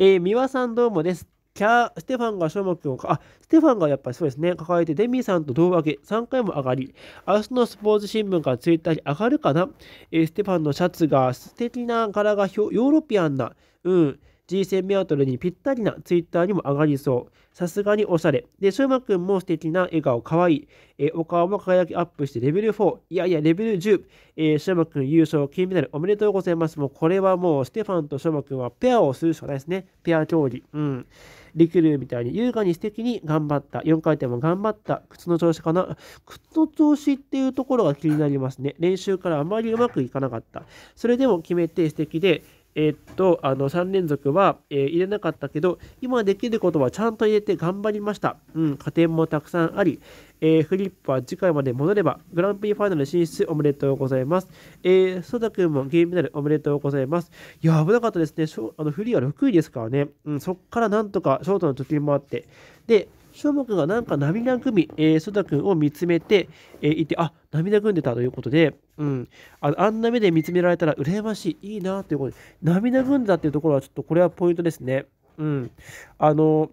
えー、三輪さんどうもです。キャステファンがショモ君を、あ、ステファンがやっぱりそうですね、抱えてデミさんと胴上げ、3回も上がり、明日のスポーツ新聞からツイッターに上がるかな、えー、ステファンのシャツが素敵な柄がヨーロピアンな、うん、g 1メアトルにぴったりなツイッターにも上がりそう。さすがにおしゃれ。で、翔馬くんも素敵な笑顔、かわいい。えー、お顔も輝きアップしてレベル4。いやいや、レベル10。えー、ショくん優勝、金メダルおめでとうございます。もうこれはもうステファンと翔馬くんはペアをするしかないですね。ペア競技。うん。リクルみたいに優雅に素敵に頑張った、4回転も頑張った、靴の調子かな。靴の調子っていうところが気になりますね。練習からあまりうまくいかなかった。それでも決めて素敵で、えー、っと、あの、3連続は、えー、入れなかったけど、今できることはちゃんと入れて頑張りました。うん、加点もたくさんあり、えー、フリップは次回まで戻れば、グランプリファイナル進出おめでとうございます。えー、ソダ君もゲームメダルおめでとうございます。いや、危なかったですね。ショあのフリーは6位ですからね。うん、そっからなんとかショートの時もあって。で、ョ馬モ君がなんか涙ぐみ、えー、ソダ君を見つめて、えー、いて、あ、涙ぐんでたということで、うん、ああんな目で見つめられたら羨ましい、いいなっていうことで、涙ぐんだっていうところは、ちょっとこれはポイントですね。うん、あの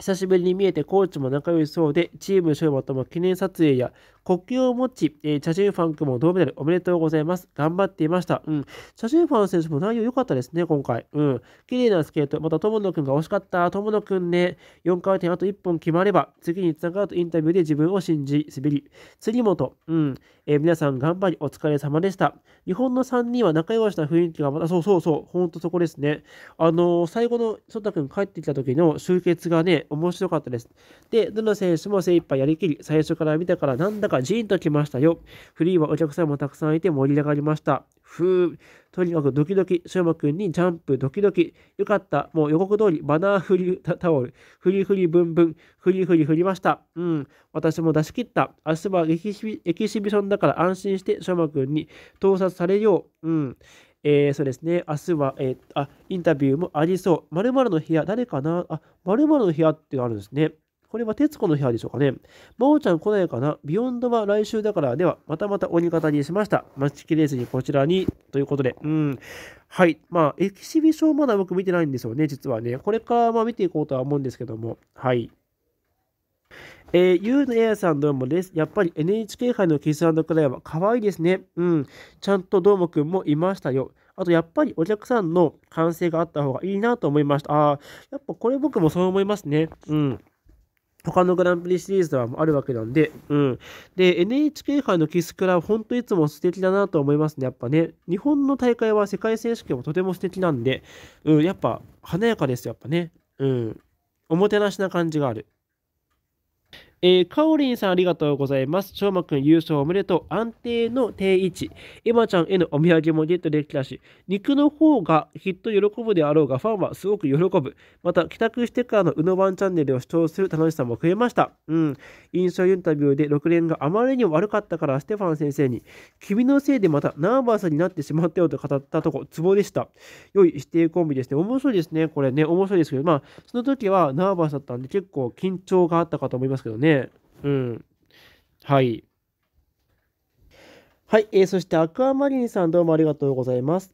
久しぶりに見えてコーチも仲良いそうで、チーム勝負ーとも記念撮影や国旗を持ち、えー、チャジュンファン君も銅メダルおめでとうございます。頑張っていました。うん。チャジュンファン選手も内容良かったですね、今回。うん。綺麗なスケート。また、友野君が惜しかった。友野君ね、4回転あと1本決まれば、次につながるとインタビューで自分を信じ、滑り。杉本、うん。えー、皆さん頑張り、お疲れ様でした。日本の3人は仲良しな雰囲気がまた、そうそうそう、ほんとそこですね。あのー、最後のソタ君帰ってきた時の集結がね、面白かったです。で、どの選手も精一杯やりきり、最初から見たからなんだか中ジーンと来ましたよ。フリーはお客さんもたくさんいて盛り上がりました。ふう。とにかくドキドキ、しょうまくんにジャンプドキドキ。よかった。もう予告通り、バナーフリタオル、フリフリブンブン、フリフリ振りました。うん。私も出し切った。明日はエキシビエキシビションだから安心して、しょうまくんに盗撮されよう。うん。えー、そうですね、明日は、えー、あ、インタビューもありそう。まるの部屋、誰かなあ、まるの部屋ってあるんですね。これは徹子の部屋でしょうかね。まおちゃん来ないかなビヨンドは来週だから。では、またまた鬼方にしました。待ちきれずにこちらに。ということで、うん。はい。まあ、エキシビションまだ僕見てないんですよね、実はね。これからま見ていこうとは思うんですけども。はい。えー、ゆうのやさんどうもです。やっぱり NHK 杯のキスクライは可愛いですね。うん。ちゃんとどーもくんもいましたよ。あと、やっぱりお客さんの歓声があった方がいいなと思いました。ああ、やっぱこれ僕もそう思いますね。うん。他のグランプリシリーズではあるわけなんで、うん。で、NHK 杯のキスクラほんといつも素敵だなと思いますね、やっぱね。日本の大会は世界選手権もとても素敵なんで、うん、やっぱ華やかです、やっぱね。うん。おもてなしな感じがある。えー、かおりんさんありがとうございます。しょうまくん優勝おめでとう。安定の定位置。エマちゃんへのお土産もゲットできたし、肉の方がきっと喜ぶであろうが、ファンはすごく喜ぶ。また、帰宅してからのうのばんチャンネルを視聴する楽しさも増えました。うん。印象インタビューで6連があまりに悪かったから、ステファン先生に、君のせいでまたナーバーんになってしまったよと語ったとこ、ツボでした。良い指定コンビですね。面白いですね。これね、面白いですけど、まあ、その時はナーバスだったんで、結構緊張があったかと思いますけどね。ね。うん。はい。はい、えー、そしてアクアマリンさんどうもありがとうございます。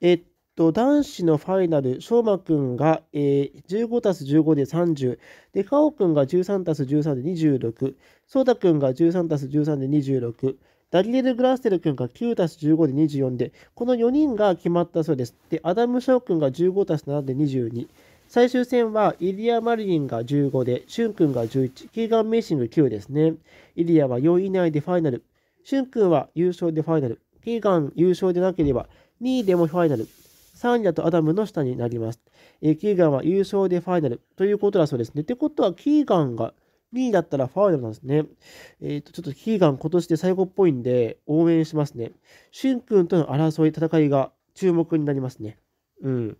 えっと、男子のファイナル、しょうまくんが、えー、15たす15で30、で、かおくんが13たす13で26、そうたくんが13たす13で26、ダリエル・グラステルくんが9たす15で24で、この4人が決まったそうです。で、アダム・ショくんが15たす7で22、最終戦は、イリア・マリリンが15で、シュン君が11、キーガン・メイシング9ですね。イリアは4位以内でファイナル。シュン君は優勝でファイナル。キーガン優勝でなければ、2位でもファイナル。3位だとアダムの下になります。えキーガンは優勝でファイナルということだそうですね。ってことは、キーガンが2位だったらファイナルなんですね。えっ、ー、と、ちょっとキーガン今年で最後っぽいんで、応援しますね。シュン君との争い、戦いが注目になりますね。うん。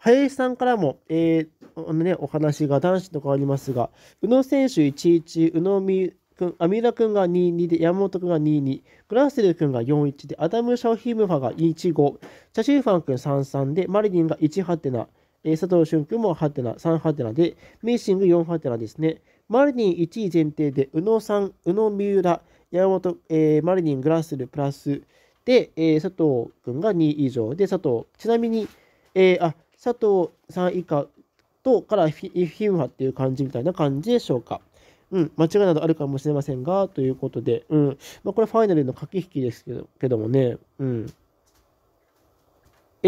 林さんからも、えーね、お話が男子と変わりますが、宇野選手1位、宇野美君、アミラ君が2位で、山本君が22、グラスル君が4位で、アダム・シャオヒムファが15、チャシューファン君33で、マリリンが1ハテナ、佐藤俊君もハテナ、3ハテナで、メイシング4ハテナですね。マリリン1位前提で、宇野さん、宇野三浦、山本、えー、マリリン、グラスルプラスで、えー、佐藤君が2位以上で、佐藤、ちなみに、えー、あ、佐藤さん以下とからフィフィっていう感じみたいな感じでしょうか。うん、間違いなどあるかもしれませんが、ということで、うん。まあ、これファイナルの駆け引きですけどけどもね、うん。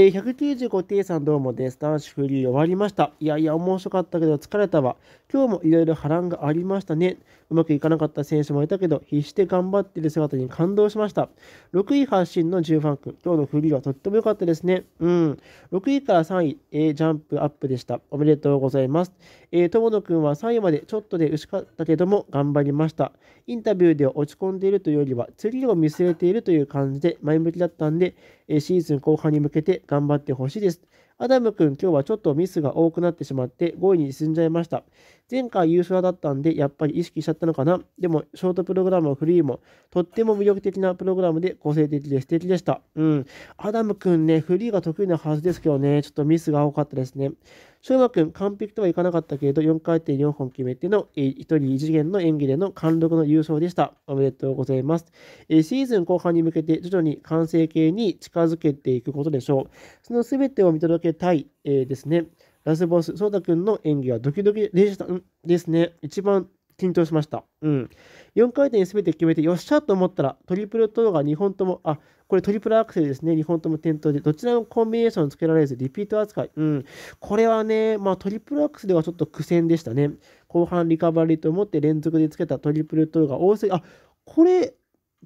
えー、195T さんどうもです。男子フリー終わりました。いやいや、面白かったけど疲れたわ。今日もいろいろ波乱がありましたね。うまくいかなかった選手もいたけど、必死で頑張っている姿に感動しました。6位発進の10番区。今日のフリーはとっても良かったですね。うん。6位から3位、えー、ジャンプアップでした。おめでとうございます。えー、友野くんは3位までちょっとで薄かったけども頑張りました。インタビューでは落ち込んでいるというよりは、次を見据えているという感じで前向きだったんで、えー、シーズン後半に向けて頑張ってほしいです。アダムくん今日はちょっとミスが多くなってしまって5位に進んじゃいました。前回優勝だったんで、やっぱり意識しちゃったのかな。でも、ショートプログラムもフリーも、とっても魅力的なプログラムで個性的で素敵でした。うん。アダムくんね、フリーが得意なはずですけどね、ちょっとミスが多かったですね。翔馬くん、完璧とはいかなかったけれど、4回転4本決めての、え1人異次元の演技での貫禄の優勝でした。おめでとうございます。えシーズン後半に向けて、徐々に完成形に近づけていくことでしょう。その全てを見届けたい、えー、ですね。ラスボス、ソータくんの演技はドキドキでしたんですね。一番緊張しました。うん。4回転全て決めて、よっしゃと思ったら、トリプルトーが2本とも、あ、これトリプルアクセルですね。2本とも転倒で、どちらもコンビネーションつけられず、リピート扱い。うん。これはね、まあトリプルアクセルはちょっと苦戦でしたね。後半リカバリーと思って連続でつけたトリプルトーが多すぎ、あ、これ、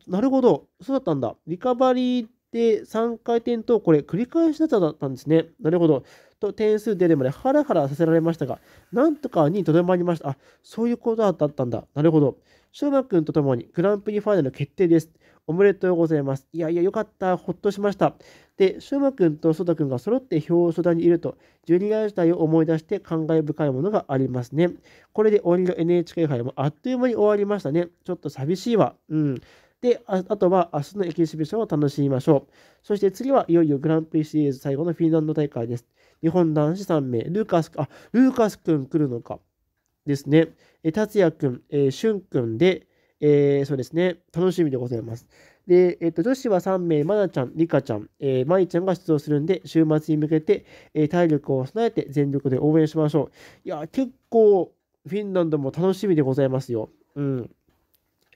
なるほど。そうだったんだ。リカバリーで、3回転と、これ繰り返しだったんですね。なるほど。と、点数出るまでハラハラさせられましたが、なんとかにとどまりました。あ、そういうことだったんだ。なるほど。翔馬くんと共にグランプリファイナル決定です。おめでとうございます。いやいや、よかった。ほっとしました。で、翔馬くんとソタくんが揃って表彰台にいると、ジュニア時代を思い出して感慨深いものがありますね。これで終わりの NHK 杯もあっという間に終わりましたね。ちょっと寂しいわ。うん。であ、あとは明日のエキシビションを楽しみましょう。そして次はいよいよグランプリシリーズ最後のフィンランド大会です。日本男子3名、ルーカス、あ、ルーカスくん来るのか。ですね。え、達也くん、えー、しゅんくんで、えー、そうですね。楽しみでございます。で、えっと、女子は3名、まなちゃん、りかちゃん、えー、まいちゃんが出場するんで、週末に向けて、えー、体力を備えて全力で応援しましょう。いや、結構、フィンランドも楽しみでございますよ。うん。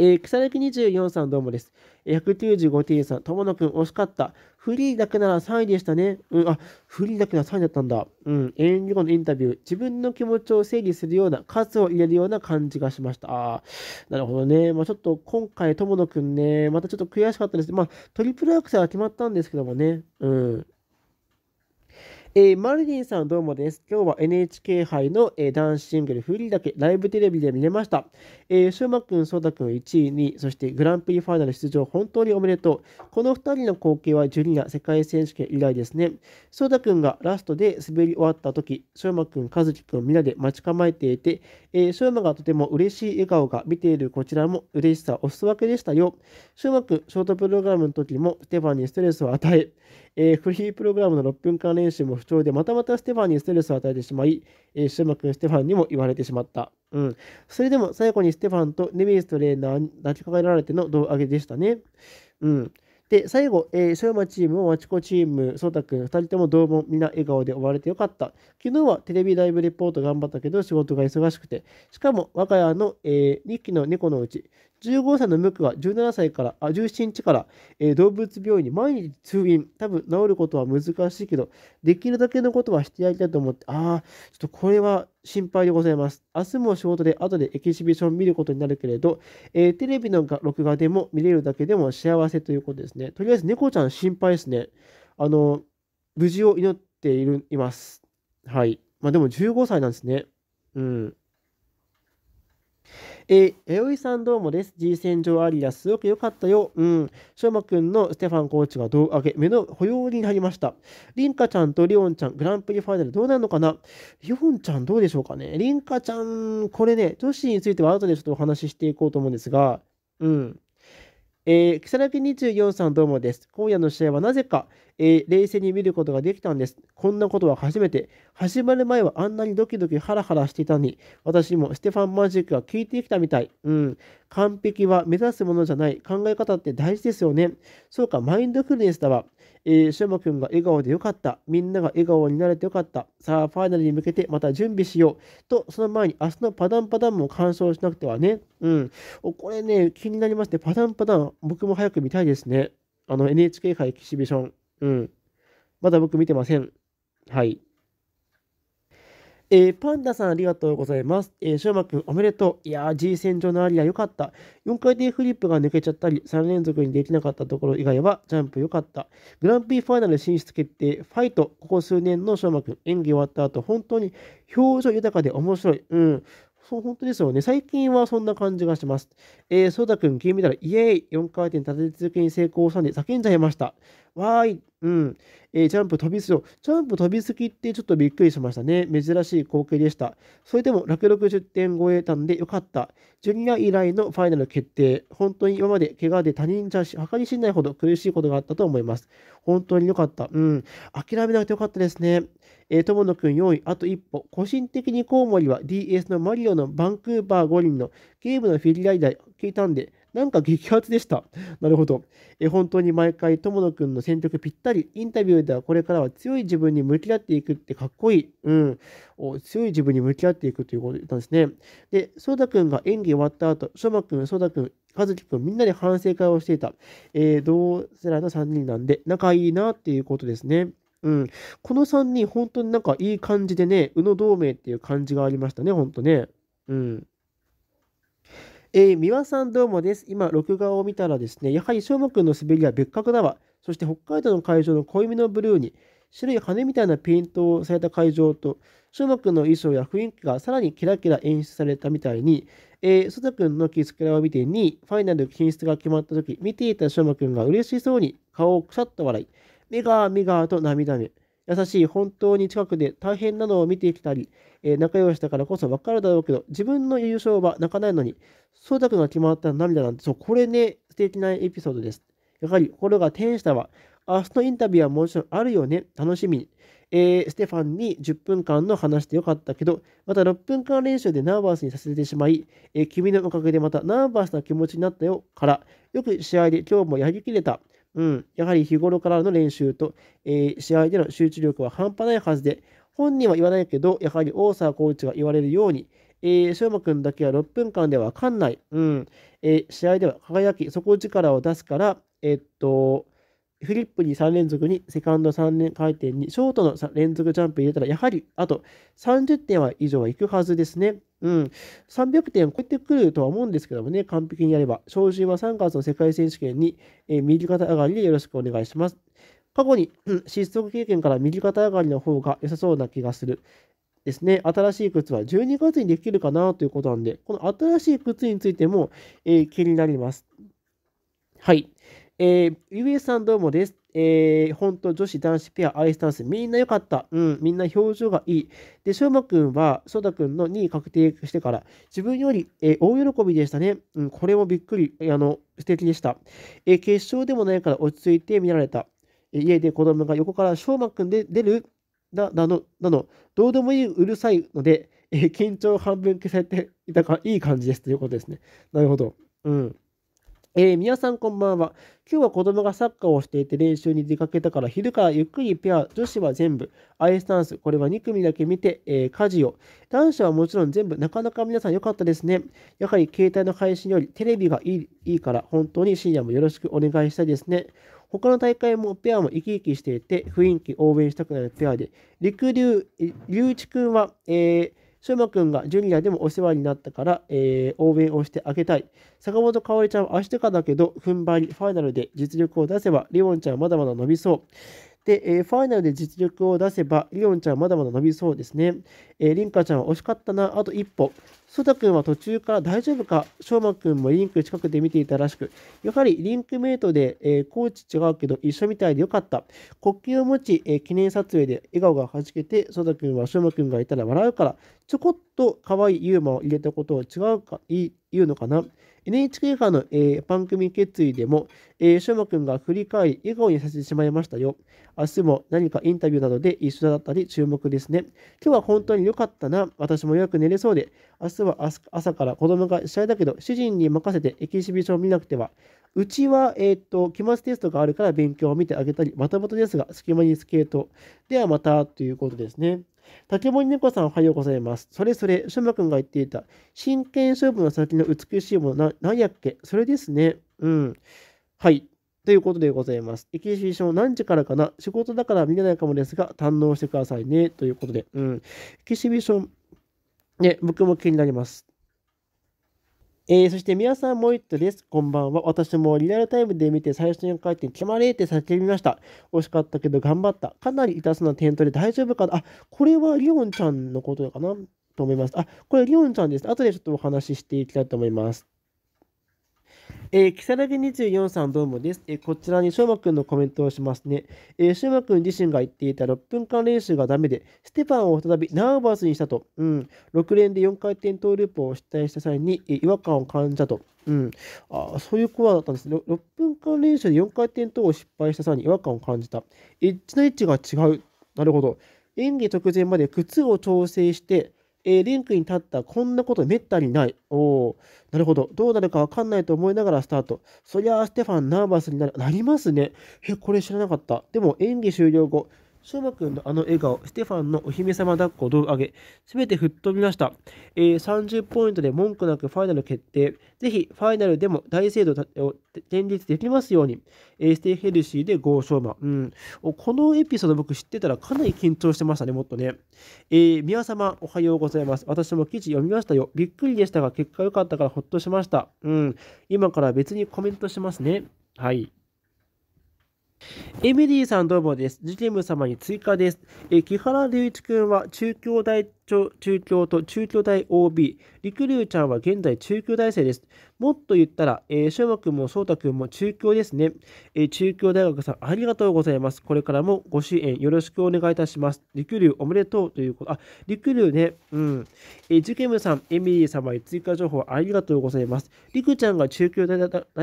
えー、草薙24さんどうもです。195T さん、友野くん惜しかった。フリーだけなら3位でしたね。うん、あ、フリーだけなら3位だったんだ。うん、演技後のインタビュー、自分の気持ちを整理するような、数を入れるような感じがしました。あなるほどね。まあちょっと今回、友野くんね、またちょっと悔しかったです。まあトリプルアクセルは決まったんですけどもね。うん。えー、マルディンさんどうもです。今日は NHK 杯の、えー、男子シングルフリーだけライブテレビで見れました。えー、シューマくん、ソータくん1位、2位、そしてグランプリファイナル出場本当におめでとう。この2人の光景はジュニア世界選手権以来ですね。ソータ君がラストで滑り終わった時、シューマくん、カズキみん皆で待ち構えていて、えー、シューマがとても嬉しい笑顔が見ているこちらも嬉しさをおすわけでしたよ。シューマくショートプログラムの時もステファンにストレスを与え、えー、フリープログラムの6分間練習も不調で、またまたステファンにストレスを与えてしまい、えー、シューマ君、ステファンにも言われてしまった。うん。それでも最後にステファンとネビーストレーナーに抱きかかられての胴上げでしたね。うん。で、最後、えー、ショマチームもマチコチーム、ソータ君、2人ともうもみんな笑顔で終われてよかった。昨日はテレビライブレポート頑張ったけど、仕事が忙しくて。しかも、我が家の、えー、2匹の猫のうち、15歳のムクは17歳から、あ、17日から、えー、動物病院に毎日通院。多分治ることは難しいけど、できるだけのことはしてやりたいと思って、ああ、ちょっとこれは心配でございます。明日も仕事で後でエキシビション見ることになるけれど、えー、テレビなんか録画でも見れるだけでも幸せということですね。とりあえず猫ちゃん心配ですね。あの、無事を祈っているいます。はい。まあでも15歳なんですね。うん。えー、おいさんどうもです。G 戦場アリア、すごく良かったよ。うん。しょうまくんのステファンコーチが胴上げ、目の保養になりました。りんかちゃんとりおんちゃん、グランプリファイナルどうなるのかなりおんちゃんどうでしょうかねりんかちゃん、これね、女子については後でちょっとお話ししていこうと思うんですが、うん。えー、木更木24さんどうもです。今夜の試合はなぜか、えー、冷静に見ることができたんです。こんなことは初めて。始まる前はあんなにドキドキハラハラしていたのに、私もステファンマジックが効いてきたみたい。うん。完璧は目指すものじゃない。考え方って大事ですよね。そうか、マインドフルネスだわ。えー、シュマくんが笑顔でよかった。みんなが笑顔になれてよかった。さあ、ファイナルに向けてまた準備しよう。と、その前に明日のパダンパダンも鑑賞しなくてはね。うん。これね、気になりまして、パダンパダン、僕も早く見たいですね。あの NHK 杯エキシビション。うん。まだ僕見てません。はい。えー、パンダさんありがとうございます。えー、しょうまくんおめでとう。いやー、G 戦場のアリア良かった。4回転フリップが抜けちゃったり、3連続にできなかったところ以外はジャンプ良かった。グランプリファイナル進出決定、ファイト、ここ数年のしょうまくん、演技終わった後、本当に表情豊かで面白い。うん。そう、本当ですよね。最近はそんな感じがします。えー、ソーダくん、金メダル、イエーイ !4 回転立て続けに成功したんで叫んじゃいました。わーいうん。えー、ジャンプ飛びすぎ、ジャンプ飛びすぎってちょっとびっくりしましたね。珍しい光景でした。それでも160点超えたんでよかった。ジュニア以来のファイナル決定。本当に今まで怪我で他人じゃ計り知れないほど苦しいことがあったと思います。本当によかった。うん。諦めなくてよかったですね。えー、友野くん4位、あと一歩。個人的にコウモリは DS のマリオのバンクーバー五輪のゲームのフィギュア以来聞いたんで、なんか激アツでした。なるほど。え本当に毎回、友野くんの選曲ぴったり。インタビューではこれからは強い自分に向き合っていくってかっこいい。うん。お強い自分に向き合っていくということなんですね。で、そうだくんが演技終わった後、しょまくん、そうだくん、かずきくん、みんなで反省会をしていた。えー、同世代の3人なんで、仲いいなっていうことですね。うん、この3人、本当になんかいい感じでね、宇野同盟っていう感じがありましたね、本当ね。うん。えー、三輪さんどうもです。今、録画を見たらですね、やはり翔馬君の滑りは別格だわ。そして北海道の会場の濃いめのブルーに、白い羽みたいなペイントをされた会場と、翔馬君の衣装や雰囲気がさらにキラキラ演出されたみたいに、えー、ソく君のキスクラを見て2位、ファイナル進出が決まった時、見ていた翔馬君が嬉しそうに顔をくしゃっと笑い、メガーメガーと涙目。優しい、本当に近くで大変なのを見てきたり、えー、仲良しだからこそ分かるだろうけど、自分の優勝は泣かないのに、忖度が決まったら涙なんて、そう、これね、素敵なエピソードです。やはり、心が天下は、明日のインタビューはもちろんあるよね、楽しみに。えー、ステファンに10分間の話してよかったけど、また6分間練習でナーバースにさせてしまい、えー、君のおかげでまたナーバースな気持ちになったよから、よく試合で今日もやりきれた。うん、やはり日頃からの練習と、えー、試合での集中力は半端ないはずで、本人は言わないけど、やはり大沢コーチが言われるように、えー、翔馬くんだけは6分間ではわかんない。うん。えー、試合では輝き、底力を出すから、えー、っと、フリップに3連続に、セカンド3連回転に、ショートの連続ジャンプ入れたら、やはり、あと30点は以上はいくはずですね。うん、300点を超えてくるとは思うんですけどもね、完璧にやれば。昇進は3月の世界選手権に、えー、右肩上がりでよろしくお願いします。過去に、うん、失速経験から右肩上がりの方が良さそうな気がする。ですね、新しい靴は12月にできるかなということなんで、この新しい靴についても、えー、気になります。はい。えー、ゆえさんどうもです。えー、本当女子、男子ペア、アイスダンス、みんな良かった。うん、みんな表情がいい。で、翔馬くんは、翔太くんの2位確定してから、自分より、えー、大喜びでしたね。うん、これもびっくり、あの、素敵でした。えー、決勝でもないから落ち着いて見られた。え家で子供が横から翔馬くんで出るだ、なの、なの、どうでもいいうるさいので、え緊張半分消されていたから、いい感じですということですね。なるほど。うん。えー、皆さんこんばんは。今日は子供がサッカーをしていて練習に出かけたから昼からゆっくりペア、女子は全部、アイスタンス、これは2組だけ見て、えー、家事を。男子はもちろん全部、なかなか皆さん良かったですね。やはり携帯の配信よりテレビがいいいいから、本当に深夜もよろしくお願いしたいですね。他の大会もペアも生き生きしていて、雰囲気応援したくなるペアで、りくりゅう、うくんは、えーシューマ君がジュニアでもお世話になったから、えー、応援をしてあげたい。坂本香織ちゃんは明日かだけど、踏ん張り、ファイナルで実力を出せば、リオンちゃんはまだまだ伸びそう。で、えー、ファイナルで実力を出せば、リオンちゃんはまだまだ伸びそうですね。えー、リンカちゃんは惜しかったな、あと一歩。ソタ君は途中から大丈夫かしょうま君もリンク近くで見ていたらしく、やはりリンクメイトで、えー、コーチ違うけど一緒みたいでよかった。国旗を持ち、えー、記念撮影で笑顔がはじけて、ソタ君はし馬君がいたら笑うから、ちょこっと可愛いユーマを入れたことを違うか、言うのかな NHK かの、えー、番組決意でも、えー、しょうくんが振り返り、笑顔にさせてしまいましたよ。明日も何かインタビューなどで一緒だったり注目ですね。今日は本当に良かったな。私もよく寝れそうで、明日は朝から子供が試合だけど、主人に任せてエキシビションを見なくては。うちは、えっ、ー、と、期末テストがあるから勉強を見てあげたり、またまたですが、隙間にスケート。ではまた、ということですね。竹森猫さんおはようございます。それそれ、しゅまくんが言っていた、真剣勝負の先の美しいものな、やっけそれですね。うん。はい。ということでございます。エキシビション何時からかな仕事だから見れないかもですが、堪能してくださいね。ということで、うん。エキシビションね、僕も気になります。えー、そして、皆さんもう一度です。こんばんは。私もリアルタイムで見て最初に書いて、決まれって叫びました。惜しかったけど頑張った。かなり痛そうな点取り大丈夫かなあ、これはリオンちゃんのことかなと思います。あ、これリオンちゃんです。後でちょっとお話ししていきたいと思います。えー、木更木24さんどうもです。えー、こちらに翔馬くんのコメントをしますね。えー、しくん自身が言っていた6分間練習がダメで、ステパンを再びナーバスにしたと、うん、6連で4回転トーループを失態した際に、えー、違和感を感じたと、うん、あそういうコアだったんですね。6分間練習で4回転トールを失敗した際に違和感を感じた。エッジの位置が違う。なるほど。演技直前まで靴を調整して、えー、リンクに立ったこんなことめったにない。おお、なるほど。どうなるかわかんないと思いながらスタート。そりゃあステファンナーバスになる。なりますね。え、これ知らなかった。でも演技終了後、翔馬くんのあの笑顔、ステファンのお姫様抱っこを胴上げ、すべて吹っ飛びました、えー。30ポイントで文句なくファイナル決定。ぜひ、ファイナルでも大精度を連立できますように。えー、ステイヘルシーでゴー翔馬。うん。このエピソード僕知ってたらかなり緊張してましたね、もっとね。えー、宮様、おはようございます。私も記事読みましたよ。びっくりでしたが、結果良かったからほっとしました。うん。今から別にコメントしますね。はい。エミリーさんどうもです。ジテム様に追加です。え木原隆一君は中京大中京と中京大 OB、陸龍ちゃんは現在中京大生です。もっと言ったら、えー、翔くんも翔太くんも中京ですね、えー、中京大学さん、ありがとうございます。これからもご支援よろしくお願いいたします。陸龍おめでとうということ。あ、陸龍ね、うん。えー、ジュケムさん、エミリー様へ追加情報ありがとうございます。陸ちゃんが中京大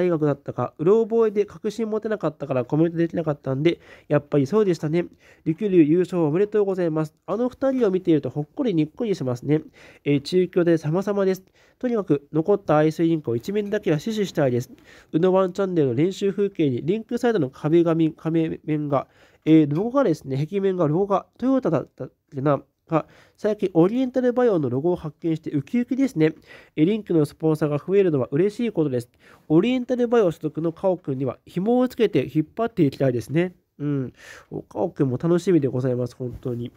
学だったか、うろ覚えで確信持てなかったからコメントできなかったんで、やっぱりそうでしたね。陸龍優勝おめでとうございます。あの2人を見ているとほっこりにっこりしますね。えー、中京で様々です。とにかく残ったアイスリンクを一面だけは死守したいです。うのワンチャンネルの練習風景にリンクサイドの壁紙、壁面が、えー、ロゴがですね、壁面がロゴがトヨタだったっけな、が、最近オリエンタルバイオのロゴを発見してウキウキですね。リンクのスポンサーが増えるのは嬉しいことです。オリエンタルバイオ所属のカオ君には紐をつけて引っ張っていきたいですね。うん。岡尾くんも楽しみでございます、本当に。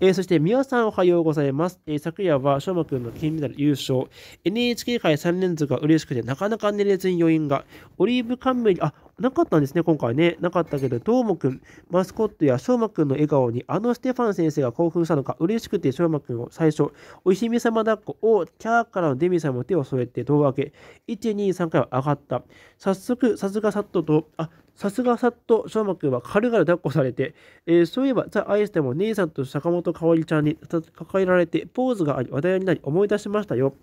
えー、そして、宮さんおはようございます。えー、昨夜は、しょうまくんの金メダル優勝。NHK 杯3連続が嬉しくて、なかなか寝れずに余韻が。オリーブ冠あ、なかったんですね、今回ね。なかったけど、どーもくん、マスコットやしょうまくんの笑顔に、あのステファン先生が興奮したのか、嬉しくてしょうまくんを最初、おみ様抱っこを、キャーからのデミさんも手を添えて胴上げ。1、2、3回は上がった。早速、さすがさっとと、あ、さすがさっと翔馬くんは軽々抱っこされて、えー、そういえばザ・アイスでも姉さんと坂本香織ちゃんに抱えられてポーズがあり話題になり思い出しましたよ。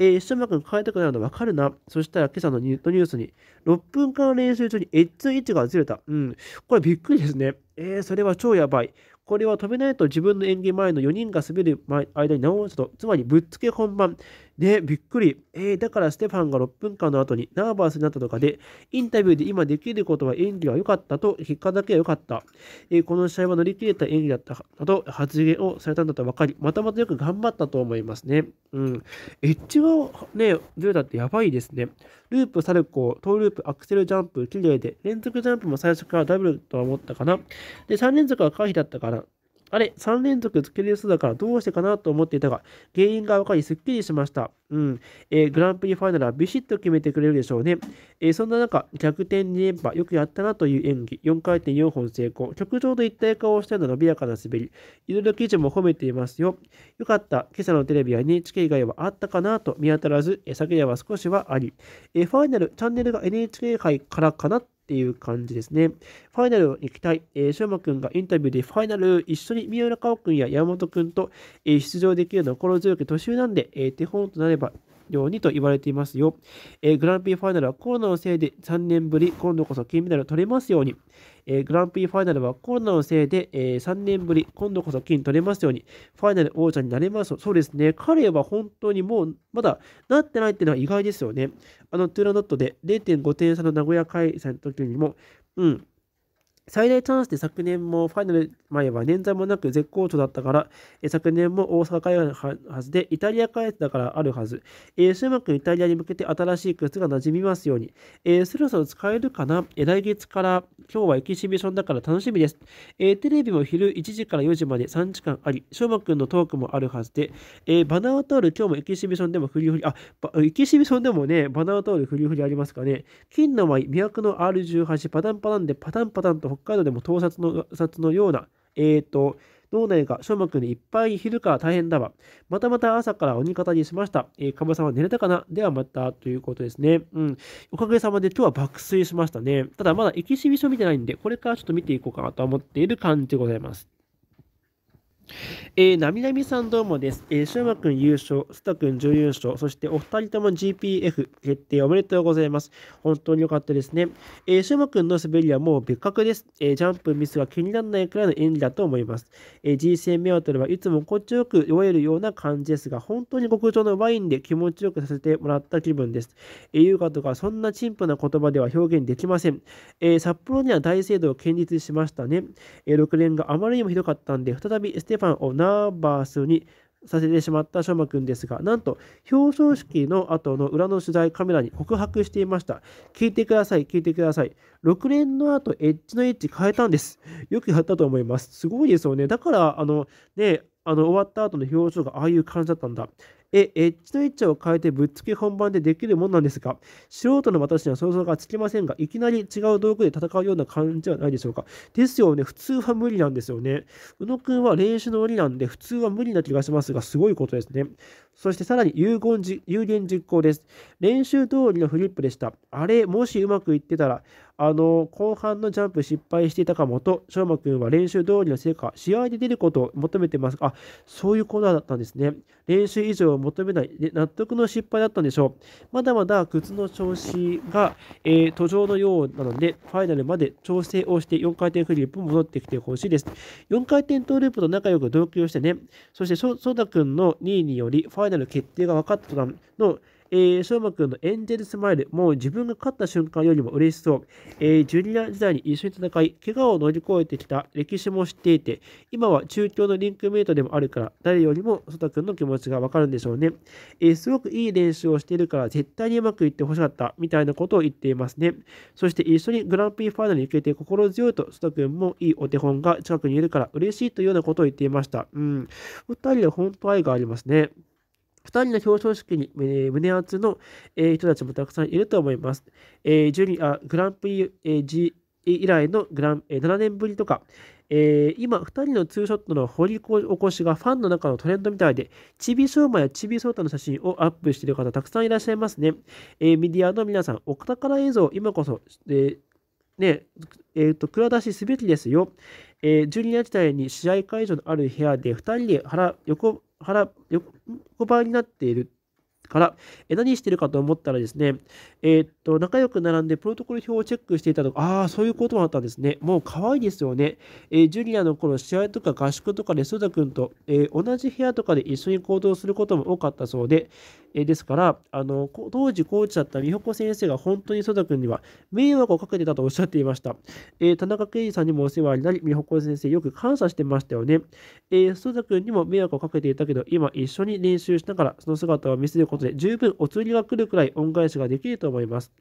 えー、翔馬くん変えたくなるのわかるな。そしたら今朝のニュースに、6分間練習中にエッツ位置がずれた。うん。これびっくりですね。えー、それは超やばい。これは止めないと自分の演技前の4人が滑る間に直すと、つまりぶっつけ本番。で、びっくり。えー、だからステファンが6分間の後にナーバースになったとかで、インタビューで今できることは演技は良かったと、結果だけは良かった。えー、この試合は乗り切れた演技だったなど発言をされたんだと分かり、またまたよく頑張ったと思いますね。うん。エッジがね、ルーダってやばいですね。ループ、サルコー、トーループ、アクセルジャンプ、綺麗で、連続ジャンプも最初からダブルとは思ったかな。で、3連続は回避だったかな。あれ、3連続つけるそうだからどうしてかなと思っていたが、原因が分かりすっきりしました。うん。えー、グランプリファイナルはビシッと決めてくれるでしょうね。えー、そんな中、逆転2連覇、よくやったなという演技、4回転4本成功、曲上と一体化をしたような伸びやかな滑り、いろいろ記事も褒めていますよ。よかった、今朝のテレビや NHK 以外はあったかなと見当たらず、えー、昨夜は少しはあり、えー、ファイナル、チャンネルが NHK 界からかなっていう感じですね。ファイナルに行きたい。えー、翔馬くんがインタビューでファイナル一緒に三浦佳くんや山本くんと、え出場できるのは心強く年上なんで、えー、手本となればようにと言われていますよ。えー、グランピーファイナルはコロナのせいで3年ぶり、今度こそ金メダルを取れますように。えー、グランプリファイナルはコロナのせいで、えー、3年ぶり、今度こそ金取れますように、ファイナル王者になれますそうですね、彼は本当にもう、まだなってないっていうのは意外ですよね。あの、トゥーラノットで0.5点差の名古屋開催の時にも、うん、最大チャンスで昨年もファイナル前は年在もなく絶好調だったから、え昨年も大阪開発はずで、イタリア開発だからあるはず。えー、週末イタリアに向けて新しい靴が馴染みますように。えー、そろそろ使えるかな、えー、来月から今日はエキシビションだから楽しみです。えー、テレビも昼1時から4時まで3時間あり、しょうま君のトークもあるはずで、えバナーを通ル今日もエキシビションでもフリフリ、あ、エキシビションでもね、バナーを通ルフリフリありますかね。金の舞、魅惑の R18、パタンパタンでパタンパタンと北海道でも盗撮の撮のような、えーと、脳内が諸膜にいっぱい昼から大変だわ。またまた朝から鬼方にしました。えー、かぶさんは寝れたかなではまたということですね。うん。おかげさまで今日は爆睡しましたね。ただまだエキシビション見てないんで、これからちょっと見ていこうかなと思っている感じでございます。えー、なみなみさんどうもです。えー、しゅうまくん優勝、すたくん準優勝、そしてお二人とも GPF 決定おめでとうございます。本当に良かったですね。えー、しゅうまくんの滑りはもう別格です。えー、ジャンプミスは気にならないくらいの演技だと思います。えー、G 戦メワトルはいつも心地よく酔えるような感じですが、本当に極上のワインで気持ちよくさせてもらった気分です。えー、優香とかそんな陳腐な言葉では表現できません。えー、札幌には大聖堂を建立しましたね。えー、6連があまりにもひどかったんで、再びステファンをナーバースにさせてしまった翔馬くんですが、なんと表彰式の後の裏の取材カメラに告白していました。聞いてください、聞いてください。6連の後、エッジのエッジ変えたんです。よくやったと思います。すごいですよね。だから、あの、ね、あの終わった後の表情がああいう感じだったんだ。え、エッジの位置を変えてぶっつけ本番でできるもんなんですが、素人の私には想像がつきませんが、いきなり違う道具で戦うような感じではないでしょうか。ですよね、普通は無理なんですよね。宇野くんは練習の無理なんで、普通は無理な気がしますが、すごいことですね。そしてさらに有言実行です。練習通りのフリップでした。あれ、もしうまくいってたら、あの、後半のジャンプ失敗していたかもと、翔く君は練習通りの成果、試合で出ることを求めてます。あ、そういうコーナーだったんですね。練習以上を求めない、で納得の失敗だったんでしょう。まだまだ靴の調子が、えー、途上のようなので、ファイナルまで調整をして4回転フリップ戻ってきてほしいです。4回転トーループと仲良く同居してね。そして、翔太んの2位により、ファイイでの決定が分かった途端の、えー、翔馬くんのエンジェルスマイル、もう自分が勝った瞬間よりも嬉しそう。えー、ジュニア時代に一緒に戦い、怪我を乗り越えてきた歴史も知っていて、今は中京のリンクメイトでもあるから、誰よりもソタくんの気持ちがわかるんでしょうね。えー、すごくいい練習をしているから、絶対にうまくいってほしかった、みたいなことを言っていますね。そして一緒にグランプリファイナルに行けて心強いと、ソタくんもいいお手本が近くにいるから嬉しいというようなことを言っていました。うん。二人は本当愛がありますね。2人の表彰式に、えー、胸熱の、えー、人たちもたくさんいると思います。えー、ジュニアグランプリ、えー、G 以来のグラン、えー、7年ぶりとか、えー、今、2人のツーショットの掘り起こしがファンの中のトレンドみたいで、ちびしょうまやちびそうたの写真をアップしている方、たくさんいらっしゃいますね。えー、メディアの皆さん、お宝映像、今こそ、えー、ねえーと蔵出しすべきですよ。えー、ジュニア時代に試合会場のある部屋で2人で腹横腹、横ばいになっているから、え何してるかと思ったらですね、えー、っと、仲良く並んでプロトコル表をチェックしていたとか、ああ、そういうこともあったんですね。もう可愛いですよね。えー、ジュニアの頃、試合とか合宿とかで、ね、ソダ君と、えー、同じ部屋とかで一緒に行動することも多かったそうで、えですから、あの、当時コーチだった美穂子先生が本当に曽田君には迷惑をかけてたとおっしゃっていました。えー、田中圭司さんにもお世話になり、美穂子先生よく感謝してましたよね。えー、曽田君にも迷惑をかけていたけど、今一緒に練習しながらその姿を見せることで十分お釣りが来るくらい恩返しができると思います。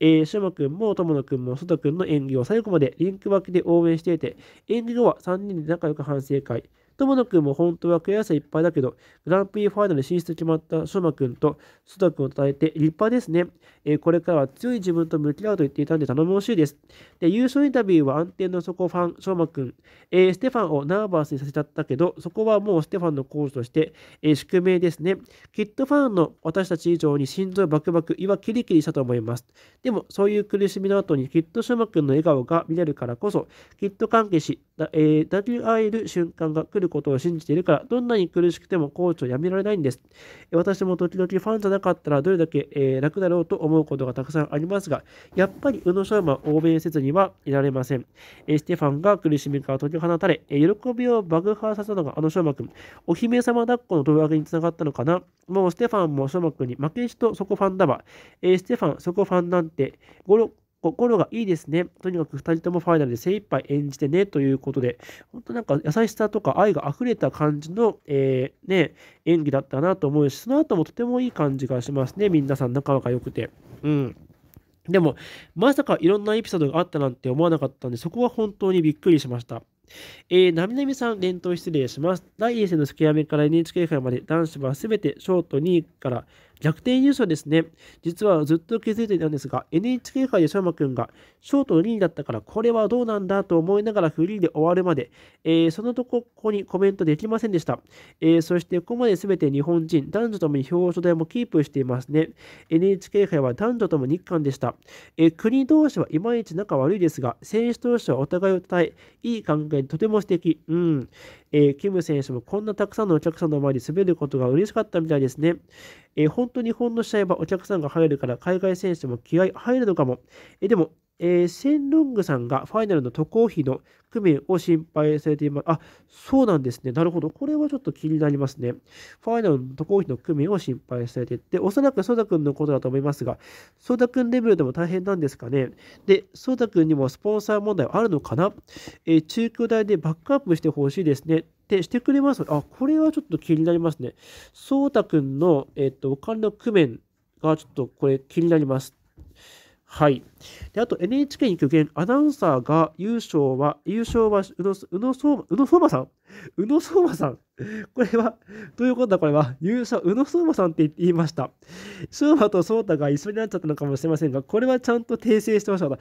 えー、シュマ君も友野君も曽田君の演技を最後までリンク脇で応援していて、演技後は3人で仲良く反省会。友野くんも本当は悔しさいっぱいだけど、グランプリファイナル進出決まった翔馬くんと須田くんを称えて立派ですね、えー、これからは強い自分と向き合うと言っていたんで頼もしいです。で、優勝インタビューは安定の底ファン、翔馬くん、えー、ステファンをナーバースにさせちゃったけど、そこはもうステファンのコーチとして、えー、宿命ですね。きっとファンの私たち以上に心臓バクバク、胃はキリキリしたと思います。でも、そういう苦しみの後にきっと翔馬くんの笑顔が見れるからこそ、きっと関係し、えー、立ち会える瞬間が来ることを信じているから、どんなに苦しくてもコーチをやめられないんです。私も時々ファンじゃなかったらどれだけ、えー、楽だろうと思うことがたくさんありますが、やっぱり宇野昌磨を応援せずにはいられません。えー、ステファンが苦しみから解き放たれ、え喜びを爆破させたのがあの昌磨君。お姫様抱っこの胴上げにつながったのかなもうステファンも昌磨君に負けじとそこファンだわ。えステファン、そこファンなんて、5、心がいいですね。とにかく2人ともファイナルで精一杯演じてねということで、本当なんか優しさとか愛が溢れた感じの、えー、ね、演技だったなと思うし、その後もとてもいい感じがしますね。皆さん仲が良くて。うん。でも、まさかいろんなエピソードがあったなんて思わなかったんで、そこは本当にびっくりしました。えー、なみなみさん、連投失礼します。第1戦のスケアめから NHK 杯まで男子はすべてショート2位から逆転優勝ですね。実はずっと気づいていたんですが、NHK 杯で翔馬くんがショート2位だったから、これはどうなんだと思いながらフリーで終わるまで、えー、そのとこここにコメントできませんでした。えー、そしてここまで全て日本人、男女ともに表彰台もキープしていますね。NHK 杯は男女とも日韓でした。えー、国同士はいまいち仲悪いですが、選手同士はお互いをたえ、いい関係とても素敵。うん。えー、キム選手もこんなたくさんのお客さんの前に滑ることが嬉しかったみたいですね。えー、本当にほんのしちゃえばお客さんが入るから海外選手も気合入るのかも。えー、でも、えー、シェンロングさんがファイナルの渡航費の工面を心配されています。あ、そうなんですね。なるほど。これはちょっと気になりますね。ファイナルの渡航費の工面を心配されていて、おそらくソダ君のことだと思いますが、ソダ君レベルでも大変なんですかね。で、ソダ君にもスポンサー問題はあるのかな、えー、中京大でバックアップしてほしいですね。ってしてくれますあ、これはちょっと気になりますね。ソータ君の、えっ、と、お金の工面がちょっとこれ気になります。はい。で、あと NHK に拠点アナウンサーが優勝は、優勝は宇野、宇野相馬、宇野相馬さん宇野相馬さん これは、どういうことだこれは。優勝、宇野相馬さんって言いました。相馬と相太が一緒になっちゃったのかもしれませんが、これはちゃんと訂正してました。へ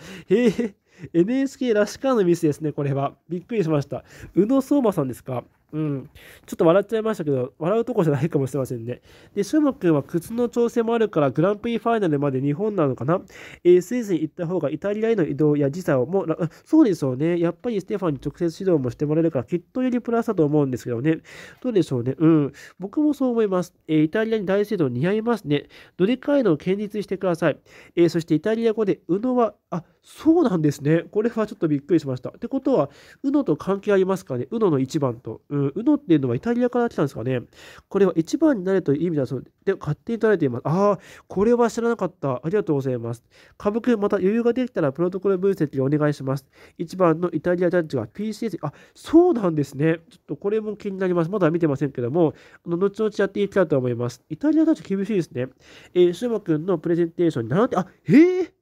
え、NHK らしからのミスですね、これは。びっくりしました。宇野相馬さんですかうん。ちょっと笑っちゃいましたけど、笑うとこじゃないかもしれませんね。で、シュモんは靴の調整もあるから、グランプリファイナルまで日本なのかな、えー、スイスに行った方がイタリアへの移動や時差をもう、そうでしょうね。やっぱりステファンに直接指導もしてもらえるから、きっとよりプラスだと思うんですけどね。どうでしょうね。うん。僕もそう思います。えー、イタリアに大制度似合いますね。どれかへのを堅実してください。えー、そしてイタリア語で、うのは、あ、そうなんですね。これはちょっとびっくりしました。ってことは、うのと関係ありますかね。うのの1番と。うんうん、ウノっていうのはイタリアから来たんですかね。これは1番になれという意味だそうで、勝手に捉えています。ああ、これは知らなかった。ありがとうございます。株君、また余裕ができたらプロトコル分析をお願いします。1番のイタリアジャッジは PCS、あ、そうなんですね。ちょっとこれも気になります。まだ見てませんけども、あの後々やっていきたいと思います。イタリアジャッジ厳しいですね。えー、シュマ君のプレゼンテーションにんで、あ、へえ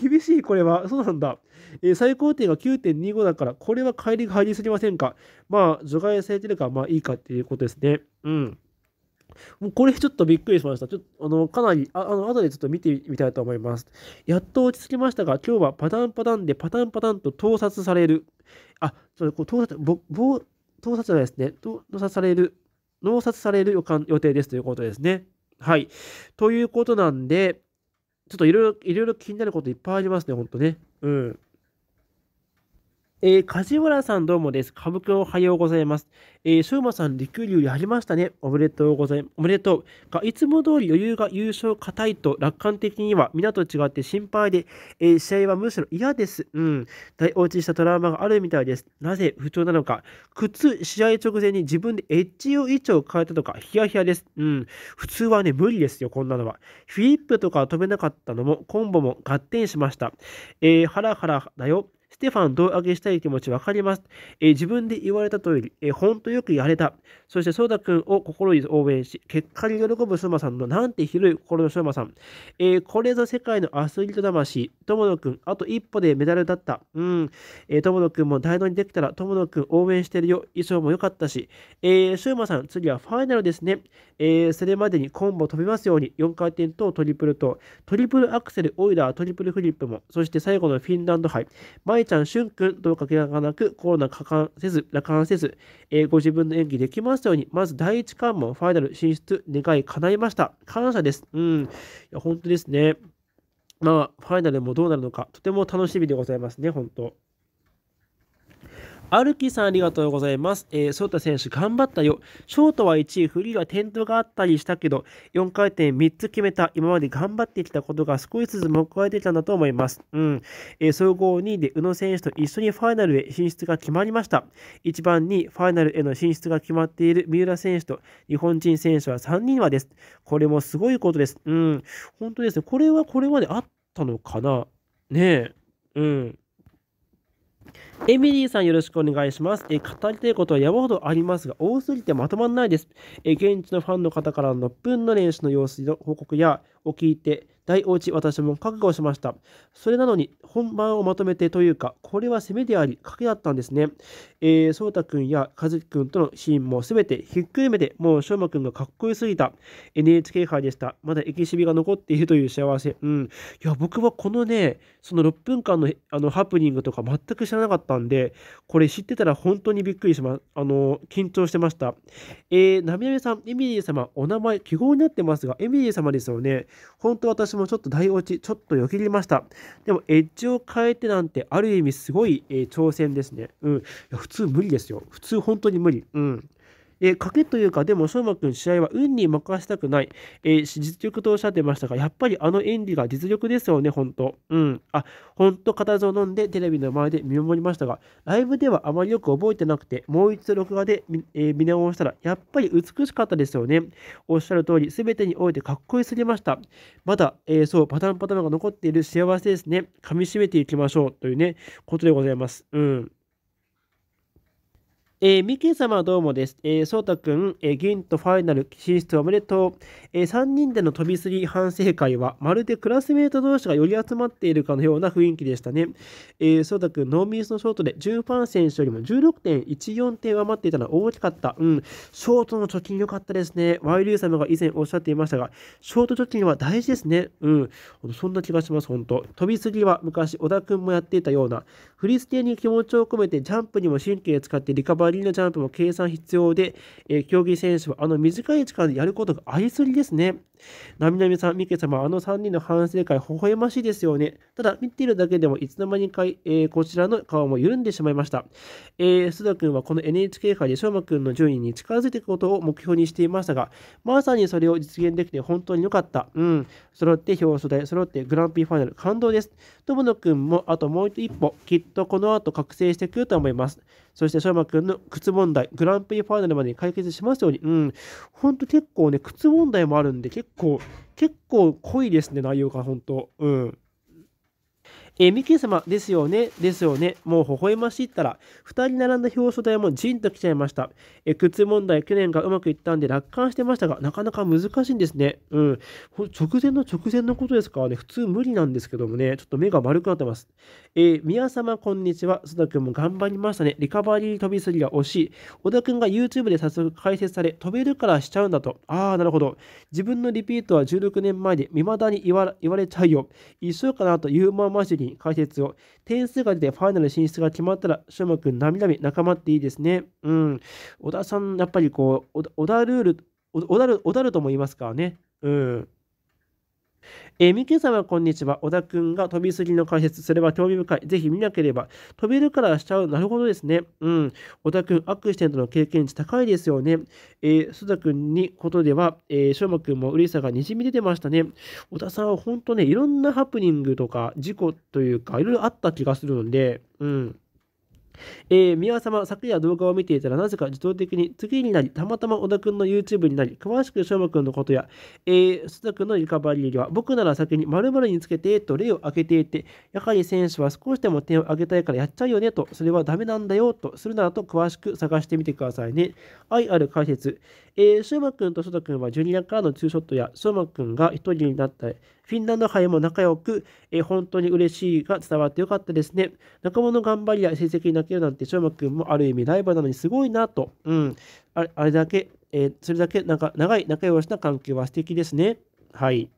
厳しい、これは。そうなんだ。えー、最高点が9.25だから、これは帰りが入りすぎませんかまあ、除外されてるかまあいいかっていうことですね。うん。もうこれちょっとびっくりしました。ちょっと、あの、かなり、ああの、後でちょっと見てみたいと思います。やっと落ち着きましたが、今日はパタンパタンでパタンパタンと盗撮される。あ、それ、こう、盗撮、ぼ、ぼ、盗撮じゃないですね。盗撮される。盗撮される予感予定ですということですね。はい。ということなんで、ちょっといろいろ気になることいっぱいありますね、ほんとね。うん。えー、梶原さんどうもです。歌舞伎おはようございます。えー、しょうまさん、陸流やりましたね。おめでとうございます。おめでとう。が、いつも通り余裕が優勝固いと楽観的には、皆と違って心配で、えー、試合はむしろ嫌です。うん。大落ちしたトラウマがあるみたいです。なぜ不調なのか。靴、試合直前に自分でエッジを位置を変えたとか、ヒヤヒヤです。うん。普通はね、無理ですよ、こんなのは。フィリップとか飛べなかったのも、コンボも合点しました。えー、ハラハラだよ。ステファン胴上げしたい気持ちわかります。えー、自分で言われた通り、えー、ほんとよくやれた。そして颯太君を心に応援し、結果に喜ぶうまさんのなんて広い心のうまさん。えー、これぞ世界のアスリート魂。友野君、あと一歩でメダルだった。うん。えー、友野君も台道にできたら、友野君応援してるよ。衣装も良かったし。えー、シューさん、次はファイナルですね。えー、それまでにコンボ飛びますように、4回転とトリプルと、トリプルアクセル、オイラー、トリプルフリップも、そして最後のフィンランド杯。舞ちゃん、しゅん君、どうかけがなく、コロナかかんせず、楽観せず、えー、ご自分の演技できますましたように、まず第一関門、ファイナル進出、願い叶いました。感謝です。うん。いや、本当ですね。まあ、ファイナルもどうなるのか、とても楽しみでございますね、本当。歩きさんありがとうございます。えー、翔選手頑張ったよ。ショートは1位、フリーは転倒があったりしたけど、4回転3つ決めた。今まで頑張ってきたことが少しずつ報われてきたんだと思います。うん。えー、総合2位で宇野選手と一緒にファイナルへ進出が決まりました。1番2位、ファイナルへの進出が決まっている三浦選手と日本人選手は3人はです。これもすごいことです。うん。本当ですね。これはこれまであったのかなねえ。うん。エミリーさんよろしくお願いします。え語りたいことは山ほどありますが、多すぎてまとまらないです。え現地のファンの方からの分の練習の様子の報告やを聞いて、大おうち私も覚悟しました。それなのに本番をまとめてというか、これは攻めであり、賭けだったんですね。えー、そうたくんやかずきくんとのシーンもすべてひっくるめて、もうしょうまくんがかっこよすぎた NHK 杯でした。まだエキシビが残っているという幸せ。うん。いや、僕はこのね、その6分間のあのハプニングとか全く知らなかったんで、これ知ってたら本当にびっくりします。あの、緊張してました。えー、なみなみさん、エミリー様、お名前、記号になってますが、エミリー様ですよね。本当私もちょっと大落ち、ちょっとよぎりました。でも、エッジを変えてなんて、ある意味すごい、えー、挑戦ですね。うん。いや、普通無理ですよ。普通本当に無理。うん。えー、賭けというか、でも、しょうまくん試合は運に任せたくない。えー、実力とおっしゃってましたが、やっぱりあの演技が実力ですよね、本当うん。あ、本当固唾を飲んでテレビの前で見守りましたが、ライブではあまりよく覚えてなくて、もう一度録画で見,、えー、見直したら、やっぱり美しかったですよね。おっしゃる通り、すべてにおいてかっこよすぎました。まだ、えー、そう、パターンパターンが残っている幸せですね。噛み締めていきましょう。というね、ことでございます。うん。えー、ミキ様どうもです。えー、そうたくん、えー、銀とファイナル進出おめでとう。えー、3人での飛びすぎ反省会は、まるでクラスメート同士が寄り集まっているかのような雰囲気でしたね。えー、そうたくん、ノーミスのショートで、ジュンファン選手よりも16.14点上回っていたのは大きかった。うん、ショートの貯金良かったですね。ワイリュー様が以前おっしゃっていましたが、ショート貯金は大事ですね。うん、そんな気がします、本当飛びすぎは昔、小田くんもやっていたような、振り付けに気持ちを込めてジャンプにも神経使ってリカバーバリーのジャンプも計算必要で、え競技選手はあの短い時間でやることがありすぎですね。なみなみさん、みけ様、あの3人の反省会、微笑ましいですよね。ただ、見ているだけでも、いつの間にか、えー、こちらの顔も緩んでしまいました。えー、須田んはこの NHK 杯でしょうま君の順位に近づいていくことを目標にしていましたが、まさにそれを実現できて本当に良かった。うん。揃って表彰台、揃ってグランピーファイナル、感動です。友野君も、あともう一歩、きっとこの後覚醒してくると思います。そして、しょうまの靴問題、グランピーファイナルまでに解決しますように。うん。ほんと結構ね、靴問題もあるんで、結結構、結構濃いですね、内容が、本当うん。えー、ミケキ様、ですよね、ですよね、もう微笑ましいったら、2人並んだ表彰台もジンと来ちゃいました。えー、靴問題、去年がうまくいったんで楽観してましたが、なかなか難しいんですね。うん。直前の直前のことですからね、普通無理なんですけどもね、ちょっと目が丸くなってます。えー、宮様、こんにちは。須田君も頑張りましたね。リカバリー飛びすぎが惜しい。小田君が YouTube で早速解説され、飛べるからしちゃうんだと。ああ、なるほど。自分のリピートは16年前で、未だに言われちゃうよ。一緒かなとユーモア交じり品、解説を。点数が出てファイナル進出が決まったら、翔馬くん、なみなみ仲間っていいですね。うん。小田さん、やっぱりこう、小田ルール、小田ル、小田ルとも言いますからね。うん。えー、ミき様、こんにちは。小田くんが飛びすぎの解説、それは興味深い。ぜひ見なければ。飛べるからしちゃう。なるほどですね。うん。小田くん、アクシデントの経験値高いですよね。えー、須田くんにことでは、えー、翔馬くんも嬉しさがにじみ出てましたね。小田さんは本当ね、いろんなハプニングとか、事故というか、いろいろあった気がするので、うん。えー、宮様、昨夜動画を見ていたら、なぜか自動的に次になり、たまたま小田くんの YouTube になり、詳しく翔馬くんのことや、えー、須田くんのリカバリーは、僕なら先に〇〇につけて、と例を挙げていて、やはり選手は少しでも点を挙げたいからやっちゃうよね、と、それはダメなんだよ、と、するならと詳しく探してみてくださいね。愛ある解説。えー、翔馬くんと須田くんはジュニアからのツーショットや、翔馬くんが一人になったフィンランド杯も仲良く、えー、本当に嬉しいが伝わってよかったですね。仲間の頑張りや成績に泣けるなんて、翔馬くんもある意味ライバルなのにすごいなと、うん、あれあれだけ、えー、それだけなんか長い仲良しな関係は素敵ですね。はい。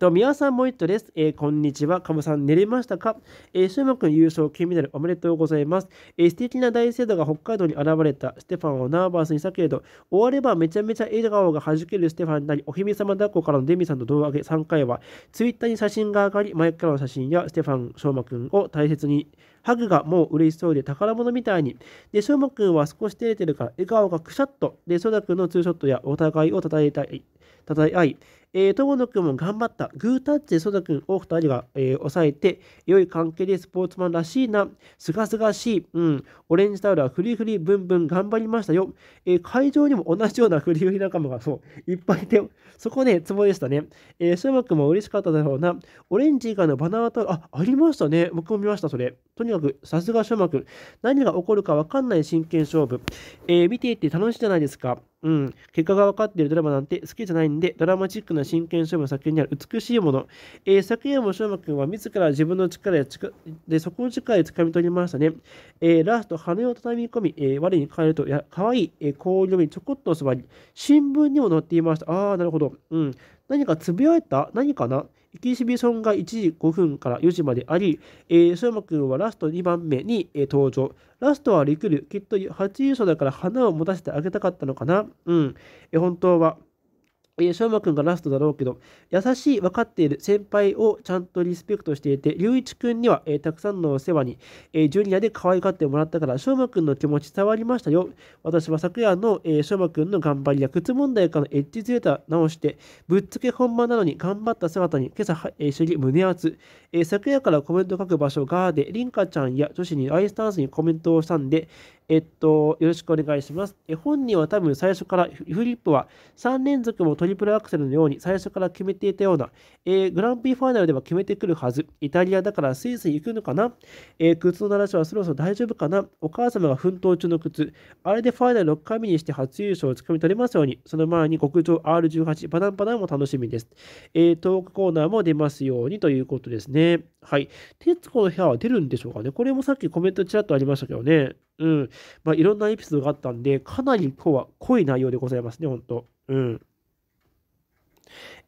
と、さんも一ッです。えー、こんにちは。かムさん、寝れましたかえー、マゅま優勝、金メダルおめでとうございます。えー、素敵な大聖堂が北海道に現れたステファンをナーバースにしたけれど、終わればめちゃめちゃ笑顔が弾けるステファンになり、お姫様抱っこからのデミさんの動画上げ3回は、ツイッターに写真が上がり、前からの写真やステファン、シューマくを大切に、ハグがもう嬉しそうで宝物みたいに。で、しょうまくんは少し照れてるから、笑顔がくしゃっと。で、そだくんのツーショットやお互いをたたえたい、たたえ合い、えー、友野くんも頑張った。グータッチで園くんを2人が、えー、抑えて、良い関係でスポーツマンらしいな。すがすがしい。うん。オレンジタオルはフリフリブンブン頑張りましたよ。えー、会場にも同じようなフリフリ仲間がそう、いっぱいいて、そこね、ツボでしたね。えー、シくんも嬉しかっただろうな。オレンジ以外のバナナタオル、あ、ありましたね。僕も見ました、それ。とにかく、さすがシュくん。何が起こるかわかんない真剣勝負。えー、見ていて楽しいじゃないですか。うん。結果が分かっているドラマなんて好きじゃないんで、ドラマチックなな真剣勝負の作品にある美しいもの。えー、昨夜も翔馬くんは自ら自分の力やでそこの力で掴み取りましたね。えー、ラスト、羽を畳み込み、えー、我に変えるとや、可愛いい、えー、氷にちょこっと座り、新聞にも載っていました。ああ、なるほど。うん。何かつぶやいた何かなイキシビションが1時5分から4時まであり、えー、翔馬くんはラスト2番目に、えー、登場。ラストはリクル、きっと初優勝だから花を持たせてあげたかったのかなうん。えー、本当は。えー、しょくんがラストだろうけど、優しい、分かっている先輩をちゃんとリスペクトしていて、隆一くんには、えー、たくさんのお世話に、えー、ジュニアで可愛がってもらったから、翔馬くんの気持ち伝わりましたよ。私は昨夜の、えー、しょくんの頑張りや靴問題からのエッジズレター直して、ぶっつけ本番なのに頑張った姿に、今朝、えー、知り胸熱、えー。昨夜からコメント書く場所ガーで、りんかちゃんや女子にアイスタンスにコメントをしたんで、えっと、よろしくお願いします。え本人は多分最初から、フリップは3連続もトリプルアクセルのように最初から決めていたような、えー、グランプリファイナルでは決めてくるはず。イタリアだからスイスに行くのかな、えー、靴の話はそろそろ大丈夫かなお母様が奮闘中の靴。あれでファイナル6回目にして初優勝をつかみ取れますように、その前に極上 R18 バナンバナンも楽しみです。えー、トークコーナーも出ますようにということですね。はい。徹子の部屋は出るんでしょうかねこれもさっきコメントちらっとありましたけどね。うん。まあ、いろんなエピソードがあったんで、かなり今日は濃い内容でございますね、本当うん。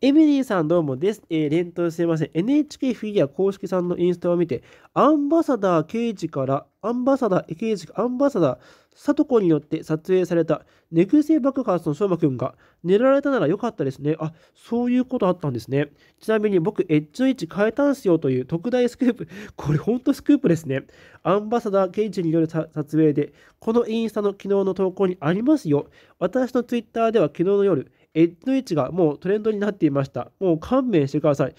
エミリーさんどうもです。えー、連投すいません。NHK フィギュア公式さんのインスタを見て、アンバサダー刑事から、アンバサダー刑事、アンバサダー、サトコによって撮影された寝癖爆発のショうマくんが寝られたならよかったですね。あ、そういうことあったんですね。ちなみに僕、エッジの位置変えたんすよという特大スクープ。これほんとスクープですね。アンバサダー刑事による撮影で、このインスタの昨日の投稿にありますよ。私のツイッターでは昨日の夜、エッドエッジがもうトレンドになっていました。もう勘弁してください。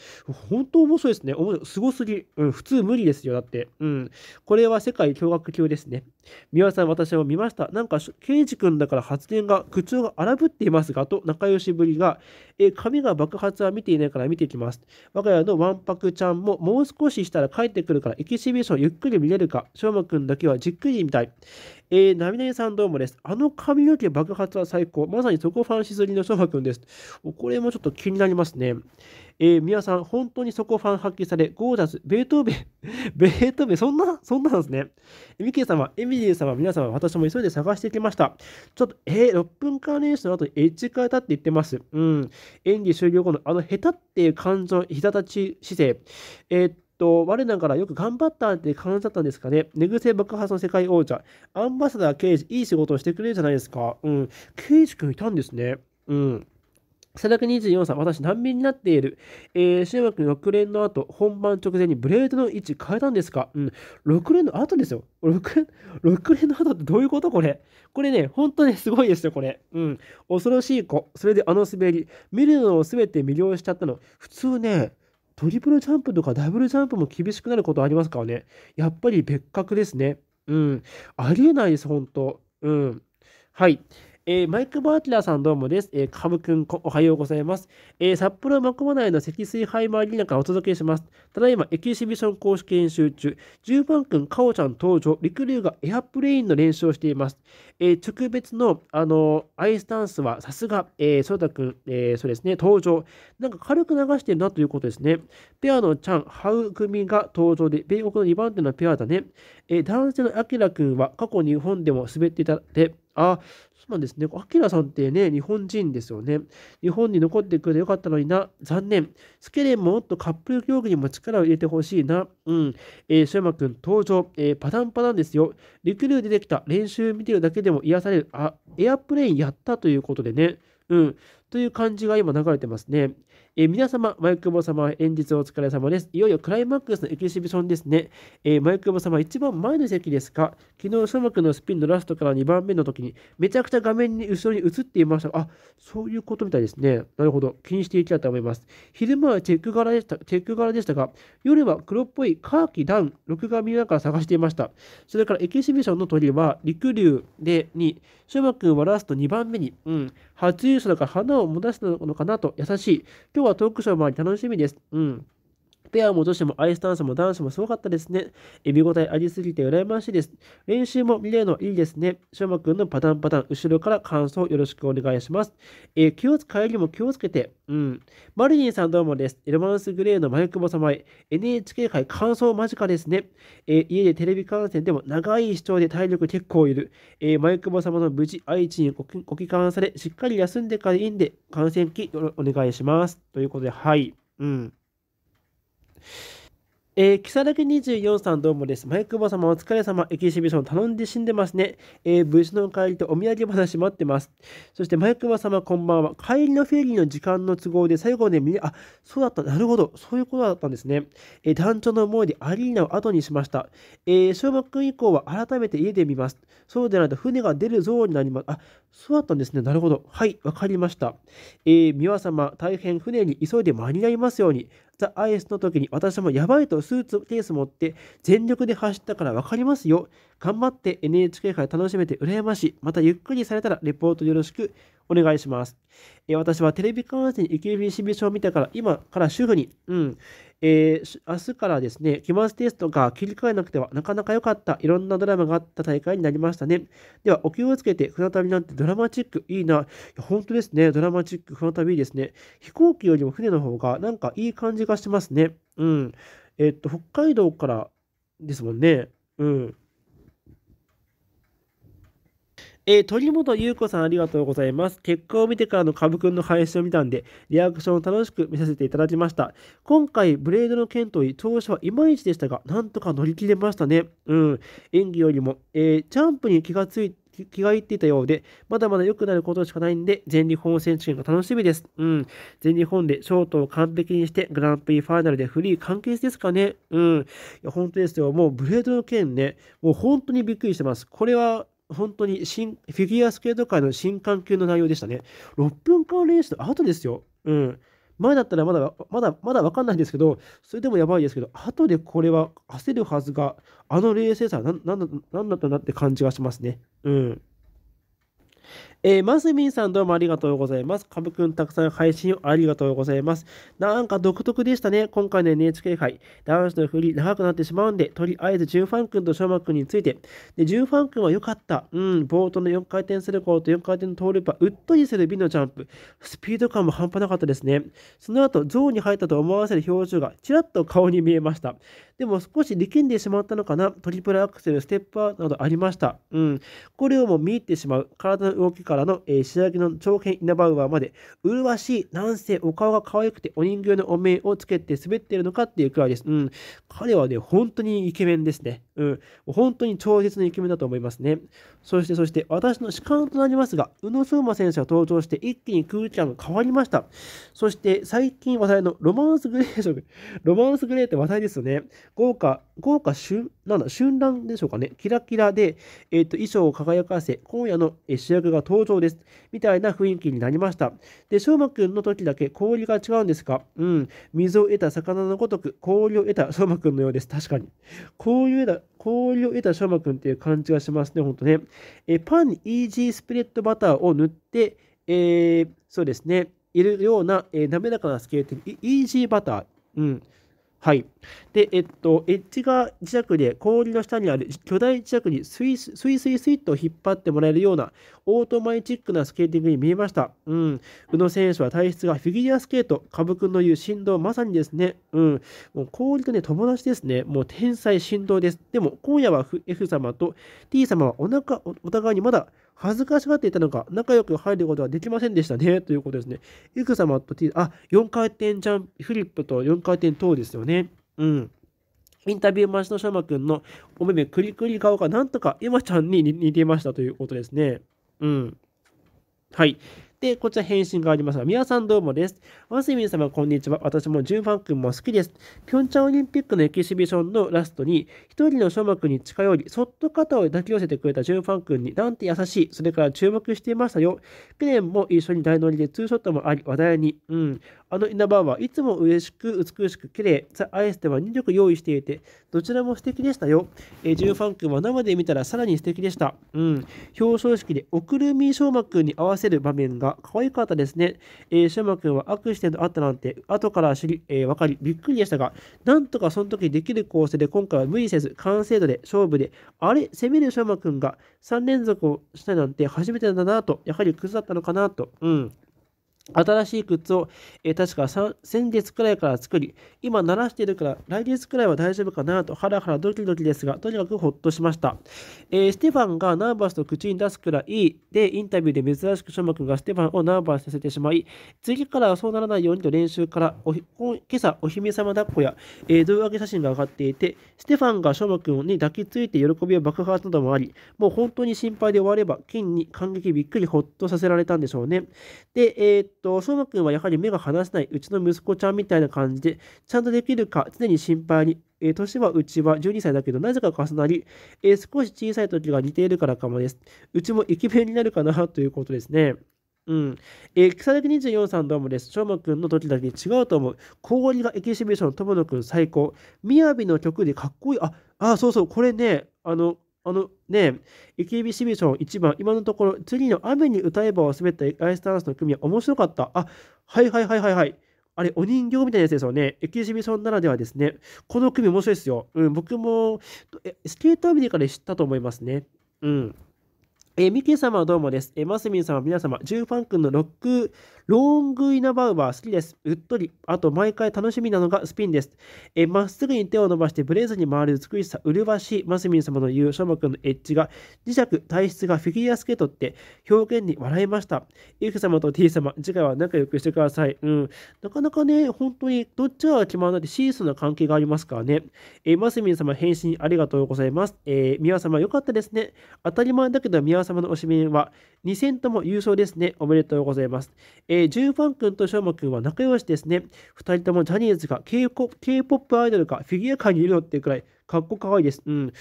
本当面白いですね。面白い。すごすぎ。うん、普通無理ですよ。だって。うん。これは世界驚愕級ですね。三輪さん、私も見ました。なんか、刑事君だから発言が、口調が荒ぶっていますが、と仲良しぶりが、え、髪が爆発は見ていないから見てきます。我が家のわんぱくちゃんも、もう少ししたら帰ってくるから、エキシビションゆっくり見れるか、しょうまくんだけはじっくり見たい。えー、ナミネさんどうもです。あの髪の毛爆発は最高。まさにそこファンシズリの翔くんです。これもちょっと気になりますね。えー、皆さん、本当にそこファン発揮され、ゴージャス、ベートーベン、ベートーベン、そんな、そんなんですね。ミケ様、エミリー様、皆様、私も急いで探してきました。ちょっと、えー、6分間練習の後エッジ変えたって言ってます。うん。演技終了後のあの下手っていう感情、膝立ち姿勢。えー、っと、我ながらよく頑張ったって感じだったんですかね。寝癖爆発の世界王者、アンバサダー刑事、いい仕事をしてくれるじゃないですか。うん。刑事君いたんですね。うん。背中24歳、私、難民になっている。えー、シネマ君6連の後、本番直前にブレードの位置変えたんですかうん。6連の後ですよ。6, 6連の後ってどういうことこれ。これね、本当にすごいですよ、これ。うん。恐ろしい子。それであの滑り。見るのを全て魅了しちゃったの。普通ね、トリプルジャンプとかダブルジャンプも厳しくなることありますからね。やっぱり別格ですね。うん。ありえないです、本当うん。はい。えー、マイク・バーティラーさんどうもです。えー、カブくんおはようございます。えー、札幌マコマ内の積水ハイマーリーナからお届けします。ただいまエキシビション公式演習中、10番くん、カオちゃん登場、リュ竜がエアプレインの練習をしています。えー、直別の、あのー、アイスタンスはさすが、えー、ソタくん、えー、そうですね、登場。なんか軽く流してるなということですね。ペアのチャン、ハウ組が登場で、米国の2番手のペアだね。えー、男性のアキラくんは過去日本でも滑っていたで、あ、そうなんですね。アキラさんってね、日本人ですよね。日本に残ってくれてよかったのにな。残念。スケレンももっとカップル競技にも力を入れてほしいな。うん。えー、シ山くん登場。えー、パタンパタンですよ。リクルー出てきた。練習見てるだけでも癒される。あ、エアプレインやったということでね。うん。という感じが今流れてますね。えー、皆様、マイクボ様、演日お疲れ様です。いよいよクライマックスのエキシビションですね。えー、マイクボ様、一番前の席ですか昨日、諸幕のスピンのラストから2番目の時に、めちゃくちゃ画面に後ろに映っていました。あ、そういうことみたいですね。なるほど。気にしていきたいと思います。昼間はチェック柄でしたチェック柄でしたが、夜は黒っぽいカーキ、ダウン、録画見ながら探していました。それからエキシビションの鳥は、陸流でに、諸幕はラスト2番目に、うん、初優勝だから花をもたせたのかなと優しい。今今日はトークショーもあり楽しみです。うん。ペアも女子もアイスダンスも男子もすごかったですね。見応えありすぎて羨ましいです。練習も見れるのいいですね。しょまくんのパターンパターン、後ろから感想よろしくお願いします。えー、気をつけ、帰りも気をつけて。うん。マリリンさんどうもです。エロマンスグレーのマイクボ様へ。NHK 界感想間近ですね。えー、家でテレビ観戦でも長い視聴で体力結構いる。えー、マイクボ様の無事、愛知にご帰還され、しっかり休んでからいいんで、観戦期お願いします。ということで、はい。うん。えー、木更木24さんどうもです。前久保様お疲れ様。エキシビション頼んで死んでますね。えー、無事の帰りとお土産話待ってます。そして前久保様こんばんは。帰りのフェリーの時間の都合で最後でみんな、あ、そうだった。なるほど。そういうことだったんですね。えー、団長の思いでアリーナを後にしました。えー、小学君以降は改めて家で見ます。そうでないと船が出る像になります。あ、そうだったんですね。なるほど。はい、わかりました。えー、三輪様、大変船に急いで間に合いますように。ザ・アイスの時に私もやばいとスーツケース持って全力で走ったから分かりますよ。頑張って NHK 杯楽しめて羨ましい。またゆっくりされたらレポートよろしくお願いします。え私はテレビ観戦に e き b シビショを見たから今から主婦に、うん、えー、明日からですね、期末テストが切り替えなくてはなかなか良かった、いろんなドラマがあった大会になりましたね。では、お気をつけて、船旅なんてドラマチック、いいな。いや本当ですね、ドラマチック、船旅いいですね。飛行機よりも船の方が、なんかいい感じがしますね。うん。えっと、北海道からですもんね。うん。えー、鳥本優子さんありがとうございます。結果を見てからの株くんの配信を見たんで、リアクションを楽しく見させていただきました。今回、ブレードの剣といい、調子はいまいちでしたが、なんとか乗り切れましたね。うん。演技よりも、えー、ジャンプに気がついて、気が入っていたようで、まだまだ良くなることしかないんで、全日本選手権が楽しみです。うん。全日本でショートを完璧にして、グランプリファイナルでフリー完結ですかね。うん。いや、本当ですよ。もうブレードの剣ね、もう本当にびっくりしてます。これは、本当に新、フィギュアスケート界の新環境の内容でしたね。6分間練習の後ですよ。うん。前だったらまだ、まだ、まだわかんないんですけど、それでもやばいですけど、後でこれは焦るはずが、あの冷静さは何だったんだって感じがしますね。うん。えー、マスミンさんどうもありがとうございます。かぶくんたくさん配信をありがとうございます。なんか独特でしたね。今回の NHK 杯。男子の振り長くなってしまうんで、とりあえずジュンファン君とショーマんについて。で、ジュンファン君は良かった。うん、冒頭の4回転するコート、4回転のトールーパー、うっとりする美のジャンプ。スピード感も半端なかったですね。その後、ゾーンに入ったと思わせる表情がちらっと顔に見えました。でも少し力んでしまったのかな。トリプルアクセル、ステップアウトなどありました。うん。これをもう見入ってしまう。体の動きからの、えー、仕上げの長編イナバウアーまで、麗しい、なんせお顔が可愛くてお人形のお面をつけて滑っているのかっていうくらいです。うん。彼はね、本当にイケメンですね。うん。本当に超絶のイケメンだと思いますね。そして、そして、私の主観となりますが、宇野昌磨選手が登場して、一気に空気感が変わりました。そして、最近話題のロマンスグレーシ職、ロマンスグレーって話題ですよね。豪華、豪華春、なんだ、春蘭でしょうかね。キラキラで、えっ、ー、と、衣装を輝かせ、今夜の主役が登場です。みたいな雰囲気になりました。で、しょうまくんの時だけ氷が違うんですが、うん、水を得た魚のごとく氷を得たしょうまくんのようです。確かに。氷を得た、氷を得たしょうまくんっていう感じがしますね、ほんとね。えパンにイージースプレッドバターを塗って、えー、そうですね、いるような、えー、滑らかなスケートグ、イージーバター。うん。はい。で、えっと、エッジが磁石で氷の下にある巨大磁石にスイスイスイスイと引っ張ってもらえるようなオートマイチックなスケーティングに見えました。うん。宇野選手は体質がフィギュアスケート、カブ君の言う振動、まさにですね、うん。もう氷とね、友達ですね。もう天才振動です。でも、今夜は F 様と T 様はお腹お互いにまだ恥ずかしがっていたのか、仲良く入ることはできませんでしたね、ということですね。くさ様と T、あ、4回転ジャンプ、フリップと4回転等ですよね。うん。インタビュー待ちのシャマくんのお目目くりくり顔がなんとか今ちゃんに似てましたということですね。うん。はい。で、こちら返信がありますが、皆さんどうもです。わすみ様、こんにちは。私もファン君も好きです。ピョンチャンオリンピックのエキシビションのラストに、一人の書幕に近寄り、そっと肩を抱き寄せてくれたファン君に、なんて優しい。それから注目していましたよ。去年も一緒に大乗りでツーショットもあり、話題に。うん。あの稲葉はいつも嬉しく、美しく、綺麗ザ・アイスでは2曲用意していて、どちらも素敵でしたよ。えファン君は生で見たらさらに素敵でした。うん。表彰式で、おくるみ小幕に合わせる場面が、可愛かったですね。えー、シャマ君はアクシデントあったなんて、後から知り、えー、分かり、びっくりでしたが、なんとかその時にできる構成で、今回は無理せず、完成度で勝負で、あれ、攻めるシャマ君が3連続をしたなんて初めてだなと、やはりクズだったのかなと、うん。新しい靴を、えー、確か先月くらいから作り、今鳴らしているから来月くらいは大丈夫かなとハラハラドキドキですが、とにかくほっとしました。えー、ステファンがナーバスと口に出すくらいで、インタビューで珍しくショマ君がステファンをナーバスさせてしまい、次からはそうならないようにと練習から今朝お姫様抱っこや、えー、胴上げ写真が上がっていて、ステファンがショマ君に抱きついて喜びを爆発などもあり、もう本当に心配で終われば、金に感激びっくりほっとさせられたんでしょうね。で、えーと、し馬くんはやはり目が離せない、うちの息子ちゃんみたいな感じで、ちゃんとできるか、常に心配に、えー、年はうちは12歳だけど、なぜか重なり、えー、少し小さい時が似ているからかもです。うちもイケメンになるかなということですね。うん。えー、草薙24さんどうもです。翔馬くんの時だけ違うと思う。氷がエキシビション、友野くん最高。みやびの曲でかっこいい。あ、あ、そうそう、これね、あの、あのね、イキビシビション1番、今のところ、次の雨に歌えばを滑ったアイスダンスの組は面白かった。あ、はいはいはいはいはい。あれ、お人形みたいなやつですよね。エキシビションならではですね。この組面白いですよ。うん、僕も、え、スケートアメリカで知ったと思いますね。うん。えミキ様はどうもです。えマスミン様、皆様、ジューファン君のロック、ローングイナバウアー好きです。うっとり。あと、毎回楽しみなのがスピンです。え、まっすぐに手を伸ばしてブレーズに回る美しさ、麗しい、マスミン様の言うショマ君のエッジが、磁石、体質がフィギュアスケートって表現に笑いました。イフ様と T 様、次回は仲良くしてください。うん。なかなかね、本当にどっちが決まらないでシーソーな関係がありますからね。えー、マスミン様、返信ありがとうございます。えー、ワ様、よかったですね。当たり前だけどミワ様のおしみは、2戦とも優勝ですね。おめでとうございます。えーえー、ジュンファン君とショウマ君は仲良しですね。2人ともジャニーズか K-POP, K-POP アイドルかフィギュア界にいるのっていうくらいかっこかわいいです。うん。チ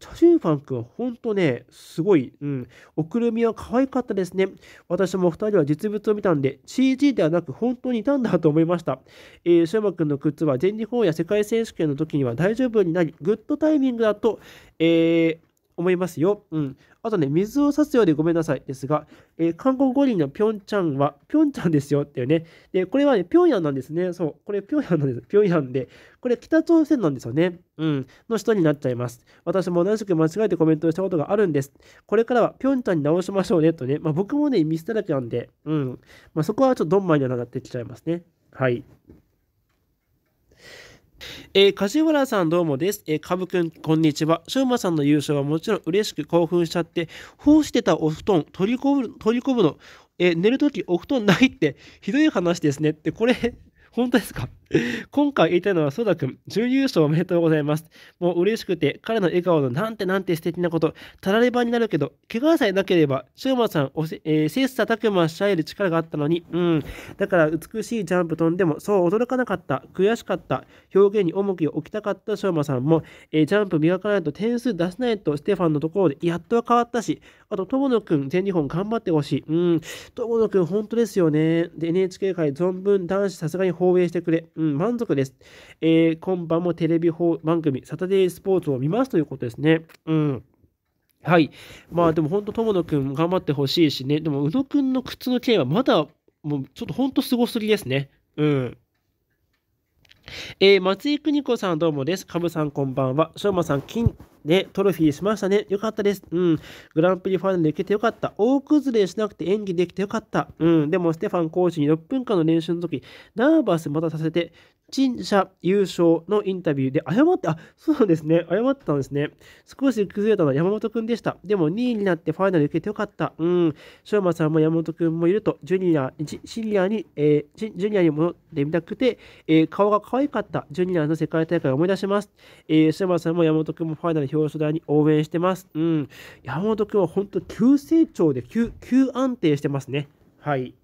ャジュンファン君はほんとね、すごい。うん。おくるみは可愛かったですね。私も2人は実物を見たんで、CG ではなく本当にいたんだと思いました。えー、ショウマ君の靴は全日本や世界選手権の時には大丈夫になり、グッドタイミングだと、えー、思いますよ。うん。あとね、水を差すようでごめんなさいですが、えー、韓国五輪のピョンチャンは、ピョンチャンですよっていうね。で、これはね、ピョンヤンなんですね。そう、これピョンヤンなんです。ピョンヤンで、これ北朝鮮なんですよね。うん。の人になっちゃいます。私も同じく間違えてコメントしたことがあるんです。これからはピョンチャンに直しましょうねとね。まあ僕もね、ミスだらけなんで、うん。まあそこはちょっとドンマイにはなってきちゃいますね。はい。えー、梶原さんどうもです。えー、かぶくん、こんにちは。しょうまさんの優勝はもちろん嬉しく興奮しちゃって、放してたお布団取り込む、取り込むの、えー、寝るときお布団ないって、ひどい話ですねって、これ、本当ですか今回言いたいのは、ソダ君、準優勝おめでとうございます。もう嬉しくて、彼の笑顔のなんてなんて素敵なこと、たらればになるけど、怪我さえなければ、シューマさん、おせえー、切磋琢磨しゃえる力があったのに、うん、だから美しいジャンプ飛んでも、そう驚かなかった、悔しかった、表現に重きを置きたかったシューマさんも、えー、ジャンプ磨かないと点数出せないと、ステファンのところで、やっとは変わったし、あと、友野ん、全日本頑張ってほしい。うん、友野ん、本当ですよね。で、NHK 界存分男子さすがに放映してくれ。うんうん、満足です。えー、今晩もテレビ番組、サタデースポーツを見ますということですね。うん。はい。まあでも本当、友野くん頑張ってほしいしね。でも、宇野くんの靴の件はまだ、もうちょっと本当すごすぎですね。うん。えー、松井邦子さんどうもです。かブさんこんばんは。翔馬さん、金、ね、トロフィーしましたね。よかったです。うん。グランプリファイナル行けてよかった。大崩れしなくて演技できてよかった。うん。でも、ステファンコーチに6分間の練習の時、ナーバスまたさせて、陳謝優勝のインタビューで誤って、あ、そうなんですね。誤ってたんですね。少し崩れたのは山本君でした。でも2位になってファイナル受けてよかった。うん。翔馬さんも山本君もいると、ジュニア、シニアに、えー、ジュニアに戻ってみたくて、えー、顔が可愛かった。ジュニアの世界大会を思い出します。えー、翔馬さんも山本君もファイナル表彰台に応援してます。うん。山本君は本当急成長で急、急安定してますね。はい。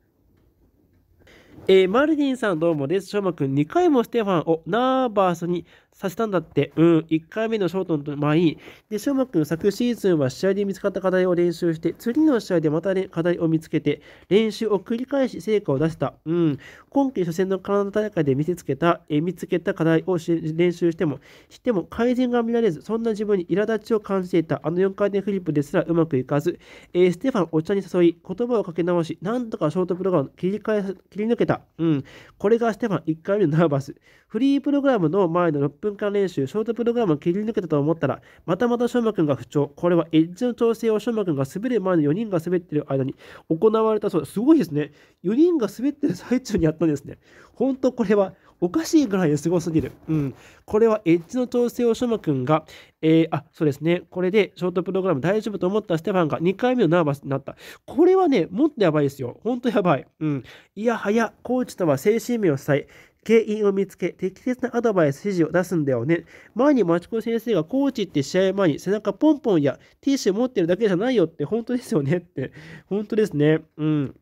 えー、マルディンさんどうもです。しょうまくん2回もステファンをナーバースにさせたんだって、うん、1回目のショートの前で、翔真君、昨シーズンは試合で見つかった課題を練習して、次の試合でまた、ね、課題を見つけて、練習を繰り返し成果を出した、うん、今季初戦のカナダ大会で見せつけた、え見つけた課題を練習しても、しても改善が見られず、そんな自分に苛立ちを感じていた、あの4回転フリップですらうまくいかず、えステファンお茶に誘い、言葉をかけ直し、なんとかショートプログラムを切り替え切り抜けた、うん、これがステファン1回目のナーバス。フリープログラムの前の6分間練習、ショートプログラムを切り抜けたと思ったら、またまた翔馬くんが不調。これはエッジの調整を翔馬くんが滑る前の4人が滑ってる間に行われたそうです。すごいですね。4人が滑ってる最中にやったんですね。本当これはおかしいぐらいですごすぎる。うん。これはエッジの調整をしょまくんが、えー、あ、そうですね。これでショートプログラム大丈夫と思ったステファンが2回目のナーバスになった。これはね、もっとやばいですよ。ほんとやばい。うん。いやはや、コーチとは精神面を伝え、原因を見つけ、適切なアドバイス、指示を出すんだよね。前に町子先生がコーチって試合前に背中ポンポンやティッシュ持ってるだけじゃないよって本当ですよねって。本当ですね。うん。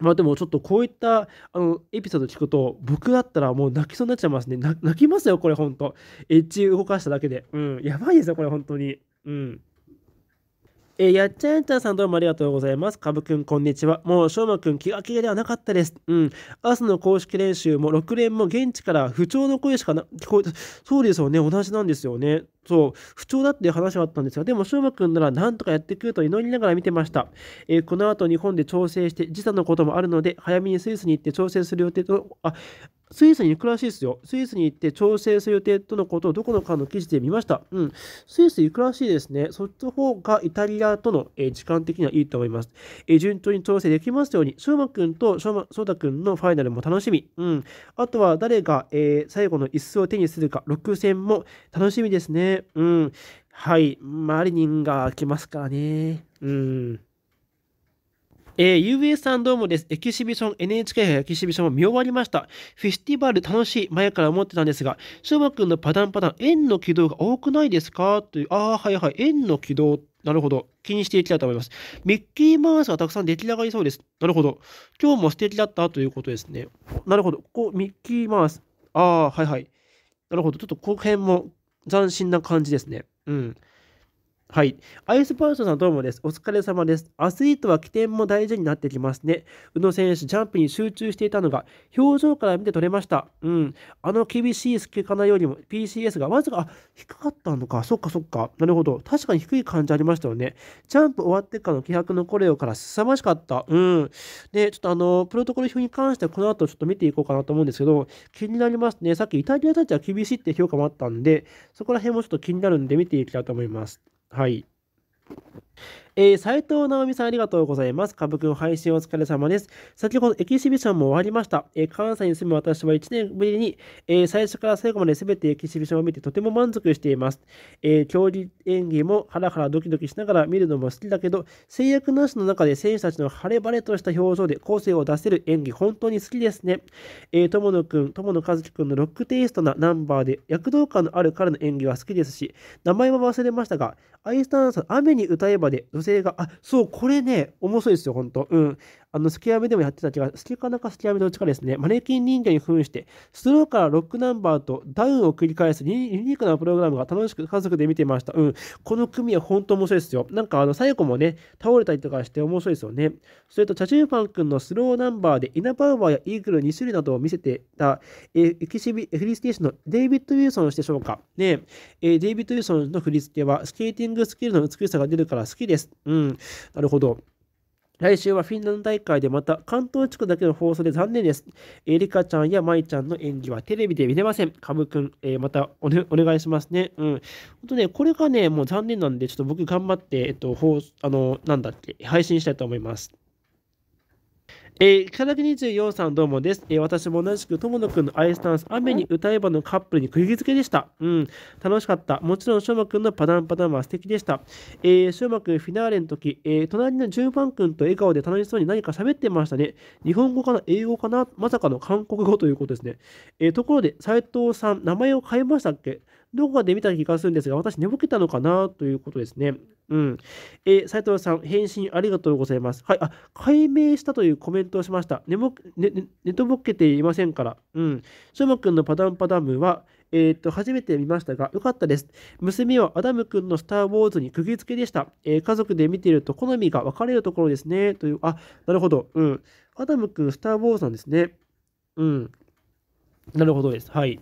まあでもちょっとこういったあのエピソード聞くと僕だったらもう泣きそうになっちゃいますね。泣きますよこれほんと。エッジ動かしただけで。うん。やばいですよこれ本当に。うん。えー、やっちゃんたさんどうもありがとうございます。かぶくん、こんにちは。もう、しょうまくん、気が気ではなかったです。うん。日の公式練習も、6連も現地から不調の声しかな聞こえた。そうですよね。同じなんですよね。そう、不調だっていう話はあったんですが、でも、しょうまくんならなんとかやってくると祈りながら見てました。えー、この後、日本で調整して、時差のこともあるので、早めにスイスに行って調整する予定と、あ、スイスに行くらしいですよ。スイスに行って調整する予定とのことをどこのかの記事で見ました。うん。スイス行くらしいですね。そっちの方がイタリアとの、え時間的にはいいと思います。え順調に調整できますように、翔馬うくんと翔太うま、くんのファイナルも楽しみ。うん。あとは誰が、えー、最後の椅子を手にするか、6戦も楽しみですね。うん。はい。マリニンが来ますからね。うん。えー、UA さんどうもです。エキシビション、NHK 杯エキシビションも見終わりました。フェスティバル楽しい前から思ってたんですが、しょまくんのパタンパタン、円の軌道が多くないですかという、ああ、はいはい、円の軌道、なるほど。気にしていきたいと思います。ミッキーマウスがたくさん出来上がりそうです。なるほど。今日も素敵だったということですね。なるほど。ここ、ミッキーマウス。ああ、はいはい。なるほど。ちょっと後編も斬新な感じですね。うん。はい。アイスパウソョさんどうもです。お疲れ様です。アスリートは起点も大事になってきますね。宇野選手、ジャンプに集中していたのが、表情から見て取れました。うん。あの厳しいスケカなよりも、PCS がわずか、あ、低かったのか。そっかそっか。なるほど。確かに低い感じありましたよね。ジャンプ終わってからの気迫のオから凄まじかった。うん。で、ちょっとあの、プロトコル表に関してはこの後ちょっと見ていこうかなと思うんですけど、気になりますね。さっきイタリアたちは厳しいって評価もあったんで、そこら辺もちょっと気になるんで見ていきたいと思います。はい。えー、斉藤直美さんありがとうございます。株君配信お疲れ様です。先ほどエキシビションも終わりました。えー、関西に住む私は1年ぶりに、えー、最初から最後まで全てエキシビションを見てとても満足しています。えー、競技演技もハラハラドキドキしながら見るのも好きだけど、制約なしの中で選手たちの晴れ晴れとした表情で個性を出せる演技本当に好きですね。えー、友野くん、友野和樹くんのロックテイストなナンバーで躍動感のある彼の演技は好きですし、名前は忘れましたが、アイスダンス雨に歌えば場で女性が、あ、そう、これね、面白いですよ、本当うん。あの、スケアメでもやってた気が、スケカナかスアメどっちかですね、マネキン人形に扮して、スローからロックナンバーとダウンを繰り返すユニークなプログラムが楽しく家族で見てました。うん。この組は本当面白いですよ。なんか、あの、最後もね、倒れたりとかして面白いですよね。それと、チャチューファン君のスローナンバーで、イナバウアーやイーグル2種類などを見せてた、えエキシビ、フリーステーションのデイビッド・ウィルソンでしょうか。ねえデイビッド・ウィルソンの振り付けは、スケーティングスキルの美しさが出るから好きです。うん。なるほど。来週はフィンランド大会でまた関東地区だけの放送で残念です。えりかちゃんやまいちゃんの演技はテレビで見れません。カブくん、えー、またお,、ね、お願いしますね。うん。ほんとね、これがね、もう残念なんで、ちょっと僕頑張って、えっと、放あの、なんだっけ、配信したいと思います。えー、キャラク24さんどうもです。えー、私も同じく友野くんのアイスダンス、雨に歌えばのカップルに釘付けでした。うん、楽しかった。もちろん、翔馬くんのパタンパタンは素敵でした。えー、翔馬くんフィナーレの時、えー、隣の10番くんと笑顔で楽しそうに何か喋ってましたね。日本語かな英語かなまさかの韓国語ということですね。えー、ところで、斉藤さん、名前を変えましたっけどこかで見た気がするんですが、私寝ぼけたのかなということですね。うん。えー、斎藤さん、返信ありがとうございます。はい、あ、解明したというコメントをしました。寝ぼ、ね、ね、寝とぼけていませんから。うん。しょもくんのパダンパダムは、えっ、と、初めて見ましたが、良かったです。娘はアダム君のスター・ウォーズに釘付けでした。えー、家族で見ていると好みが分かれるところですね。という、あ、なるほど。うん。アダム君、スター・ウォーズなんですね。うん。なるほどです。はい。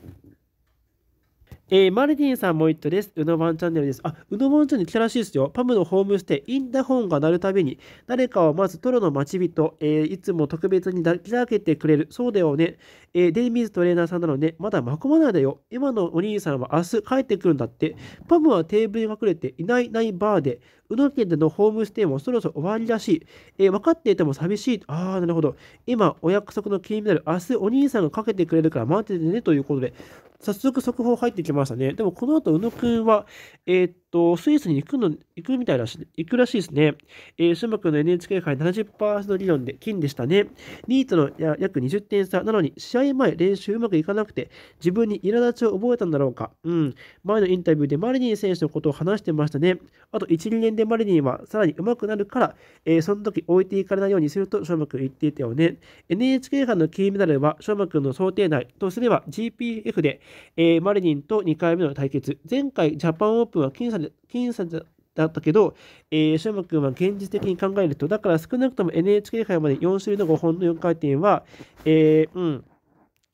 えー、マルディンさんもイットです。うのばんチャンネルです。あ、うのばんチャンネル来たらしいですよ。パムのホームステイ、インターホンが鳴るたびに、誰かをまずトロの待ち人、えー、いつも特別に抱き上けてくれる。そうだよね。えー、デイミズトレーナーさんなので、まだまこまないだよ。今のお兄さんは明日帰ってくるんだって。パムはテーブルに隠れていないないバーで、うの県でのホームステイもそろそろ終わりらしい。えー、分かっていても寂しい。ああ、なるほど。今、お約束の金メダル、明日お兄さんがかけてくれるから待っててねということで、早速速報入ってきましたね。でもこの後、宇野くんは、えっ、と、スイスに行くの、行くみたいだし行くらしいですね。えー、シュマ君の NHK 杯70%理論で金でしたね。ニートの約20点差。なのに、試合前、練習うまくいかなくて、自分に苛立ちを覚えたんだろうか。うん。前のインタビューでマリニン選手のことを話してましたね。あと1、2年でマリニンはさらに上手くなるから、えー、その時置いていかれないようにすると、シュマク言っていたよね。NHK 杯の金メダルは、シュマ君の想定内とすれば GPF で、えー、マリニンと2回目の対決。前回、ジャパンオープンは金。差で、僅差でだったけど、えー、ショ君は現実的に考えると、だから少なくとも NHK 杯まで4種類の5本の4回転は、えー、うん、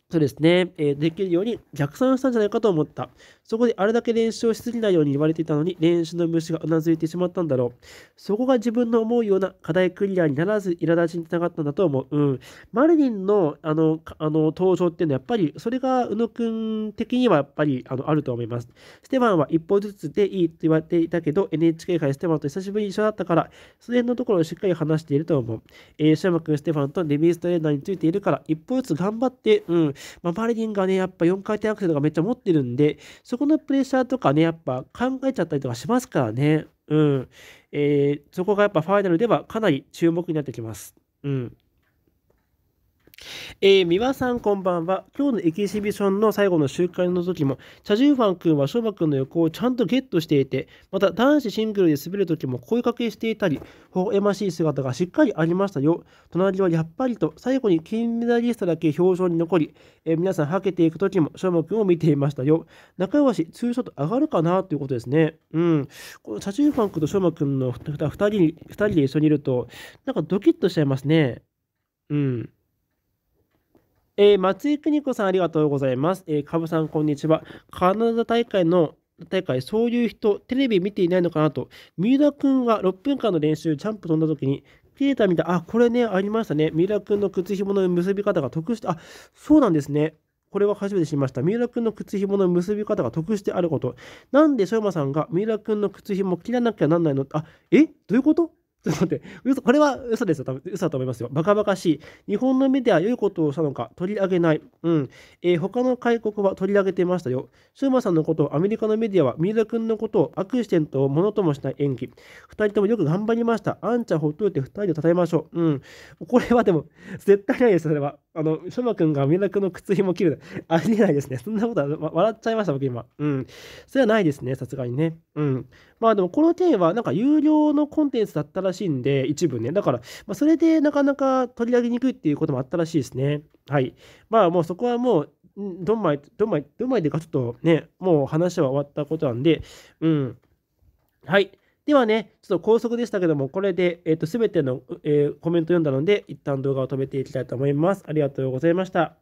そうですね、えー、できるように逆算したんじゃないかと思った。そこであれだけ練習をしすぎないように言われていたのに、練習の虫がうなずいてしまったんだろう。そこが自分の思うような課題クリアにならず、苛立ちにつながったんだと思う。うん。マリリンのあのあの登場っていうのは、やっぱりそれが宇野くん的にはやっぱりあのあると思います。ステファンは一歩ずつでいいと言われていたけど、NHK 杯ステファンと久しぶりに一緒だったから、その辺のところをしっかり話していると思う。えー、シャマくん、ステファンとデビーストレーナーについているから、一歩ずつ頑張って、うん。まあ、マリリンがね、やっぱ4回転アクセルとかめっちゃ持ってるんで、そこのプレッシャーとかね、やっぱ考えちゃったりとかしますからね。うん。えー、そこがやっぱファイナルではかなり注目になってきます。うん。えー、三輪さんこんばんは。今日のエキシビションの最後の集会の時も、チャジュンファン君はショバ君の横をちゃんとゲットしていて、また男子シングルで滑る時も声かけしていたり、微笑ましい姿がしっかりありましたよ。隣はやっぱりと、最後に金メダリストだけ表彰に残り、えー、皆さんはけていく時もショバ君を見ていましたよ。仲良し、ツーショット上がるかなということですね。うん。このチャジュンファン君とショバ君の2人 ,2 人で一緒にいると、なんかドキッとしちゃいますね。うん。えー、松井邦子さんありがとうございます。えー、ブさんこんにちは。カナダ大会の大会、そういう人、テレビ見ていないのかなと。三浦君が6分間の練習、ジャンプ飛んだ時に、切れたみたい。あ、これね、ありましたね。三浦君の靴紐の結び方が得して、あ、そうなんですね。これは初めて知りました。三浦君の靴紐の結び方が得してあること。なんで、しょうまさんが三浦君の靴紐切らなきゃなんないのあ、えどういうことちょっと待って、嘘、これは嘘ですよ。多分嘘だと思いますよ。バカバカしい。日本のメディアは良いことをしたのか、取り上げない。うん。えー、他の外国は取り上げてましたよ。シューマさんのことを、アメリカのメディアは、三浦君のことをアクシデントをものともしない演技。二人ともよく頑張りました。あんちゃんほっといて二人で称えましょう。うん。これはでも、絶対ないです、それは。あの、ショくんがミくんの靴ひも切る。ありえないですね。そんなことは、ま、笑っちゃいました、僕今。うん。それはないですね、さすがにね。うん。まあでも、この点は、なんか有料のコンテンツだったらしいんで、一部ね。だから、まあ、それでなかなか取り上げにくいっていうこともあったらしいですね。はい。まあもうそこはもう、どんまい、どんまい、どんまいでかちょっとね、もう話は終わったことなんで、うん。はい。ではね、ちょっと高速でしたけども、これで、えっ、ー、と、すべての、えー、コメント読んだので、一旦動画を止めていきたいと思います。ありがとうございました。